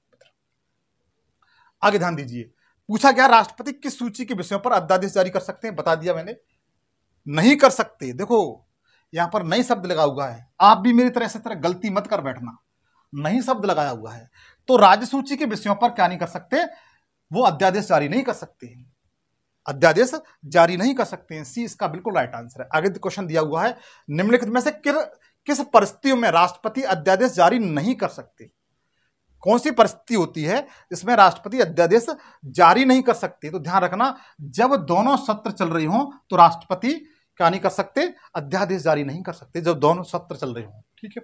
आगे ध्यान दीजिए पूछा गया राष्ट्रपति किस सूची के विषयों पर अध्यादेश जारी कर सकते हैं बता दिया मैंने नहीं कर सकते देखो यहां पर नई शब्द लगा हुआ है आप भी मेरी तरह से तरह गलती मत कर बैठना नहीं शब्द लगाया हुआ है तो राज्य सूची के विषयों पर क्या नहीं कर सकते वो अध्यादेश जारी नहीं कर सकते हैं अध्यादेश जारी नहीं कर सकते हैं सी इसका बिल्कुल राइट आंसर है आगे क्वेश्चन दिया हुआ है निम्नलिखित में से किर, किस परिस्थितियों में राष्ट्रपति अध्यादेश जारी नहीं कर सकते कौन सी परिस्थिति होती है इसमें राष्ट्रपति अध्यादेश जारी नहीं कर सकते तो ध्यान रखना जब दोनों सत्र चल रही हों तो राष्ट्रपति क्या नहीं कर सकते अध्यादेश जारी नहीं कर सकते जब दोनों सत्र चल रहे हों ठीक है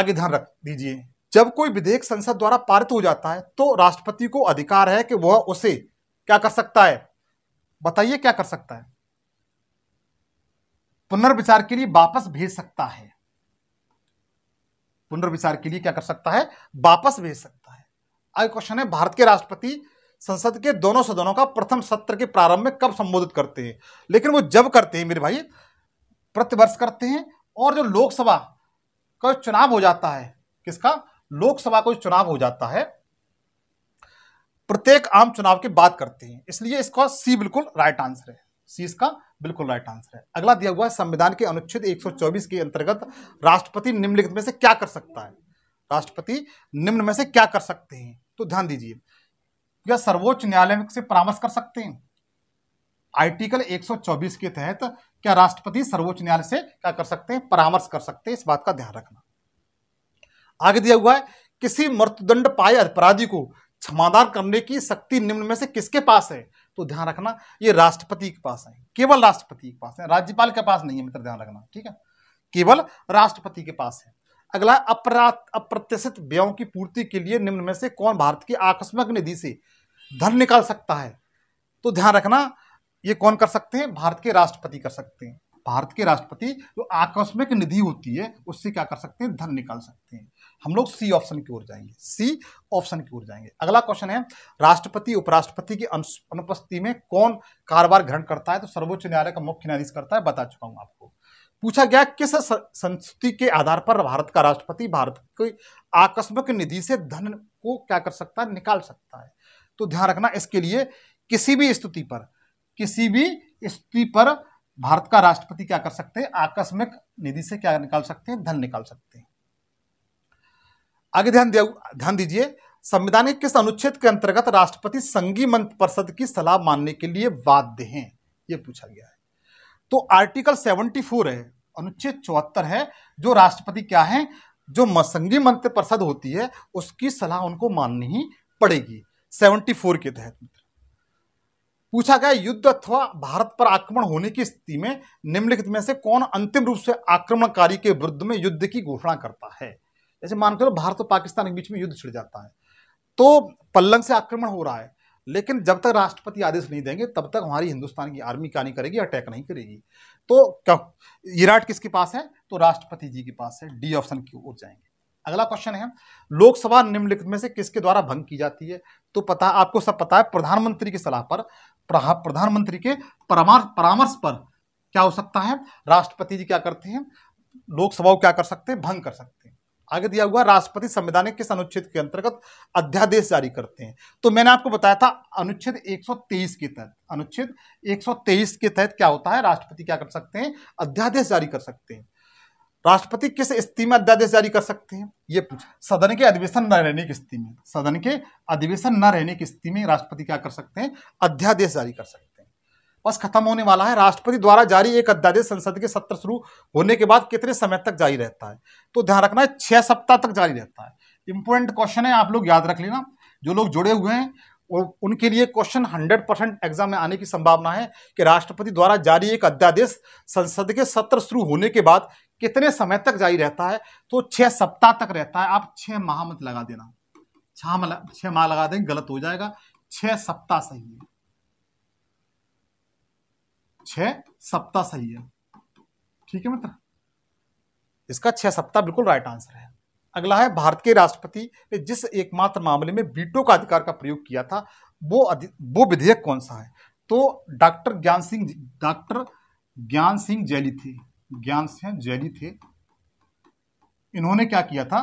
आगे ध्यान रख दीजिए जब कोई विधेयक संसद द्वारा पारित हो जाता है तो राष्ट्रपति को अधिकार है कि वह उसे क्या कर सकता है बताइए क्या कर सकता है पुनर्विचार के लिए वापस भेज सकता है पुनर्विचार के लिए क्या कर सकता है वापस भेज सकता है आगे क्वेश्चन है भारत के राष्ट्रपति संसद के दोनों सदनों का प्रथम सत्र के प्रारंभ में कब संबोधित करते हैं लेकिन वो जब करते हैं मेरे भाई प्रतिवर्ष करते हैं और जो लोकसभा का चुनाव हो जाता है किसका लोकसभा को चुनाव हो जाता है प्रत्येक आम चुनाव की बात करते हैं इसलिए इसका सी बिल्कुल राइट आंसर है सी इसका बिल्कुल राइट आंसर है अगला दिया हुआ है संविधान के अनुच्छेद 124 के अंतर्गत राष्ट्रपति निम्नलिखित में से क्या कर सकता है राष्ट्रपति निम्न में से क्या कर सकते हैं तो ध्यान दीजिए क्या सर्वोच्च न्यायालय से परामर्श कर सकते हैं आर्टिकल 124 के तहत क्या राष्ट्रपति सर्वोच्च न्यायालय से क्या कर सकते हैं परामर्श कर सकते हैं इस बात का ध्यान रखना आगे दिया हुआ है किसी मृत्युदंड पाए अपराधी को क्षमादान करने की शक्ति निम्न में से किसके पास है तो ध्यान रखना ये राष्ट्रपति के पास है केवल राष्ट्रपति के पास है राज्यपाल के पास नहीं है मित्र ध्यान रखना ठीक है केवल राष्ट्रपति के पास है अगला अपराध अप्रत्याशित व्ययों की पूर्ति के लिए निम्न में से कौन भारत की आकस्मिक निधि से धन निकाल सकता है तो ध्यान रखना ये कौन कर सकते हैं भारत के राष्ट्रपति कर सकते हैं भारत के राष्ट्रपति जो आकस्मिक निधि होती है उससे क्या कर सकते हैं धन निकाल सकते हैं हम लोग सी ऑप्शन की ओर जाएंगे सी ऑप्शन की ओर जाएंगे अगला क्वेश्चन है राष्ट्रपति उपराष्ट्रपति की अनुपस्थिति में कौन कारोबार ग्रहण करता है तो सर्वोच्च न्यायालय का मुख्य न्यायाधीश करता है बता चुका हूं आपको पूछा गया किस संस्कृति के आधार पर भारत का राष्ट्रपति भारत की आकस्मिक निधि से धन को क्या कर सकता है निकाल सकता है तो ध्यान रखना इसके लिए किसी भी स्थिति पर किसी भी स्थिति पर भारत का राष्ट्रपति क्या कर सकते हैं आकस्मिक निधि से क्या निकाल सकते हैं धन निकाल सकते हैं आगे ध्यान दिया ध्यान दीजिए संविधान के किस अनुच्छेद के अंतर्गत राष्ट्रपति संघी मंत्र परिषद की सलाह मानने के लिए बाध्य हैं ये पूछा गया है तो आर्टिकल 74 है अनुच्छेद चौहत्तर है जो राष्ट्रपति क्या है जो संघी मंत्र परिषद होती है उसकी सलाह उनको माननी ही पड़ेगी 74 के तहत पूछा गया युद्ध अथवा भारत पर आक्रमण होने की स्थिति में निम्नलिखित में से कौन अंतिम रूप से आक्रमणकारी के विरुद्ध में युद्ध की घोषणा करता है जैसे मान चलो भारत और पाकिस्तान के बीच में युद्ध छिड़ जाता है तो पल्लंग से आक्रमण हो रहा है लेकिन जब तक राष्ट्रपति आदेश नहीं देंगे तब तक हमारी हिंदुस्तान की आर्मी क्या नहीं करेगी अटैक नहीं करेगी तो क्या इराट किसके पास है तो राष्ट्रपति जी के पास है डी ऑप्शन की ओर जाएंगे अगला क्वेश्चन है लोकसभा निम्नलिखित में से किसके द्वारा भंग की जाती है तो पता आपको सब पता है प्रधानमंत्री की सलाह पर प्रधानमंत्री के परामर्श पर क्या हो सकता है राष्ट्रपति जी क्या करते हैं लोकसभा को क्या कर सकते हैं भंग कर सकते हैं आगे दिया हुआ राष्ट्रपति संवैधानिक किस अनुच्छेद के अंतर्गत अध्यादेश जारी करते हैं तो मैंने आपको बताया था अनुच्छेद 123 के तहत अनुच्छेद 123 के तहत क्या होता है राष्ट्रपति क्या कर सकते हैं अध्यादेश जारी कर सकते हैं राष्ट्रपति किस स्थिति में अध्यादेश जारी कर सकते हैं ये पूछा सदन के अधिवेशन न रहने की स्थिति में सदन के अधिवेशन न रहने की स्थिति में राष्ट्रपति क्या कर सकते हैं अध्यादेश जारी कर सकते हैं बस खत्म होने वाला है राष्ट्रपति द्वारा जारी एक अध्यादेश संसद के सत्र शुरू होने के बाद कितने समय तक जारी रहता है तो ध्यान रखना है छह सप्ताह तक जारी रहता है इंपोर्टेंट क्वेश्चन है आप लोग याद रख लेना जो लोग जुड़े हुए हैं और उनके लिए क्वेश्चन 100 परसेंट एग्जाम में आने की संभावना है कि राष्ट्रपति द्वारा जारी एक अध्यादेश संसद के सत्र शुरू होने के बाद कितने समय तक जारी रहता है तो छह सप्ताह तक रहता है आप छह माह मत लगा देना छह माह लगा देंगे गलत हो जाएगा छह सप्ताह सही है छह सप्ताह सही है ठीक है मित्र इसका छह सप्ताह बिल्कुल राइट आंसर है अगला है भारत के राष्ट्रपति ने जिस एकमात्र मामले में बीटो का अधिकार का प्रयोग किया था वो वो विधेयक कौन सा है तो डॉक्टर ज्ञान सिंह डॉक्टर ज्ञान सिंह जैली थे ज्ञान सिंह जैली थे इन्होंने क्या किया था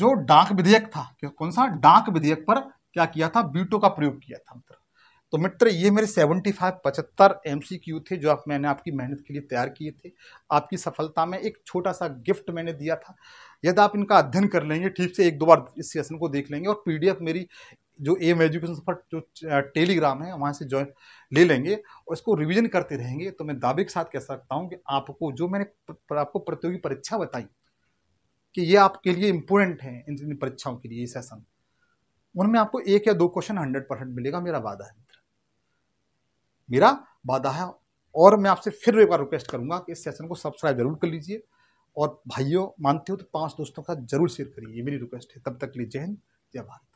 जो डाक विधेयक था कौन सा डाक विधेयक पर क्या किया था बीटो का प्रयोग किया था मित्र तो मित्र ये मेरे 75 सी एमसीक्यू थे जो आप मैंने आपकी मेहनत के लिए तैयार किए थे आपकी सफलता में एक छोटा सा गिफ्ट मैंने दिया था यदि आप इनका अध्ययन कर लेंगे ठीक से एक दो बार इस सेशन को देख लेंगे और पीडीएफ मेरी जो एम एजुकेशन सफर जो टेलीग्राम है वहाँ से ज्वाइन ले लेंगे और इसको रिविजन करते रहेंगे तो मैं दावे के साथ कह सकता हूँ कि आपको जो मैंने आपको प्रतियोगी परीक्षा बताई कि ये आपके लिए इम्पोर्टेंट है इन परीक्षाओं के लिए ये सेशन उनमें आपको एक या दो क्वेश्चन हंड्रेड परसेंट मिलेगा मेरा वादा है मेरा वादा है और मैं आपसे फिर एक बार रिक्वेस्ट करूँगा कि इस सेशन को सब्सक्राइब जरूर कर लीजिए और भाइयों मानते हो तो पाँच दोस्तों का जरूर शेयर करिए ये मेरी रिक्वेस्ट है तब तक के लिए जय हिंद जय भारत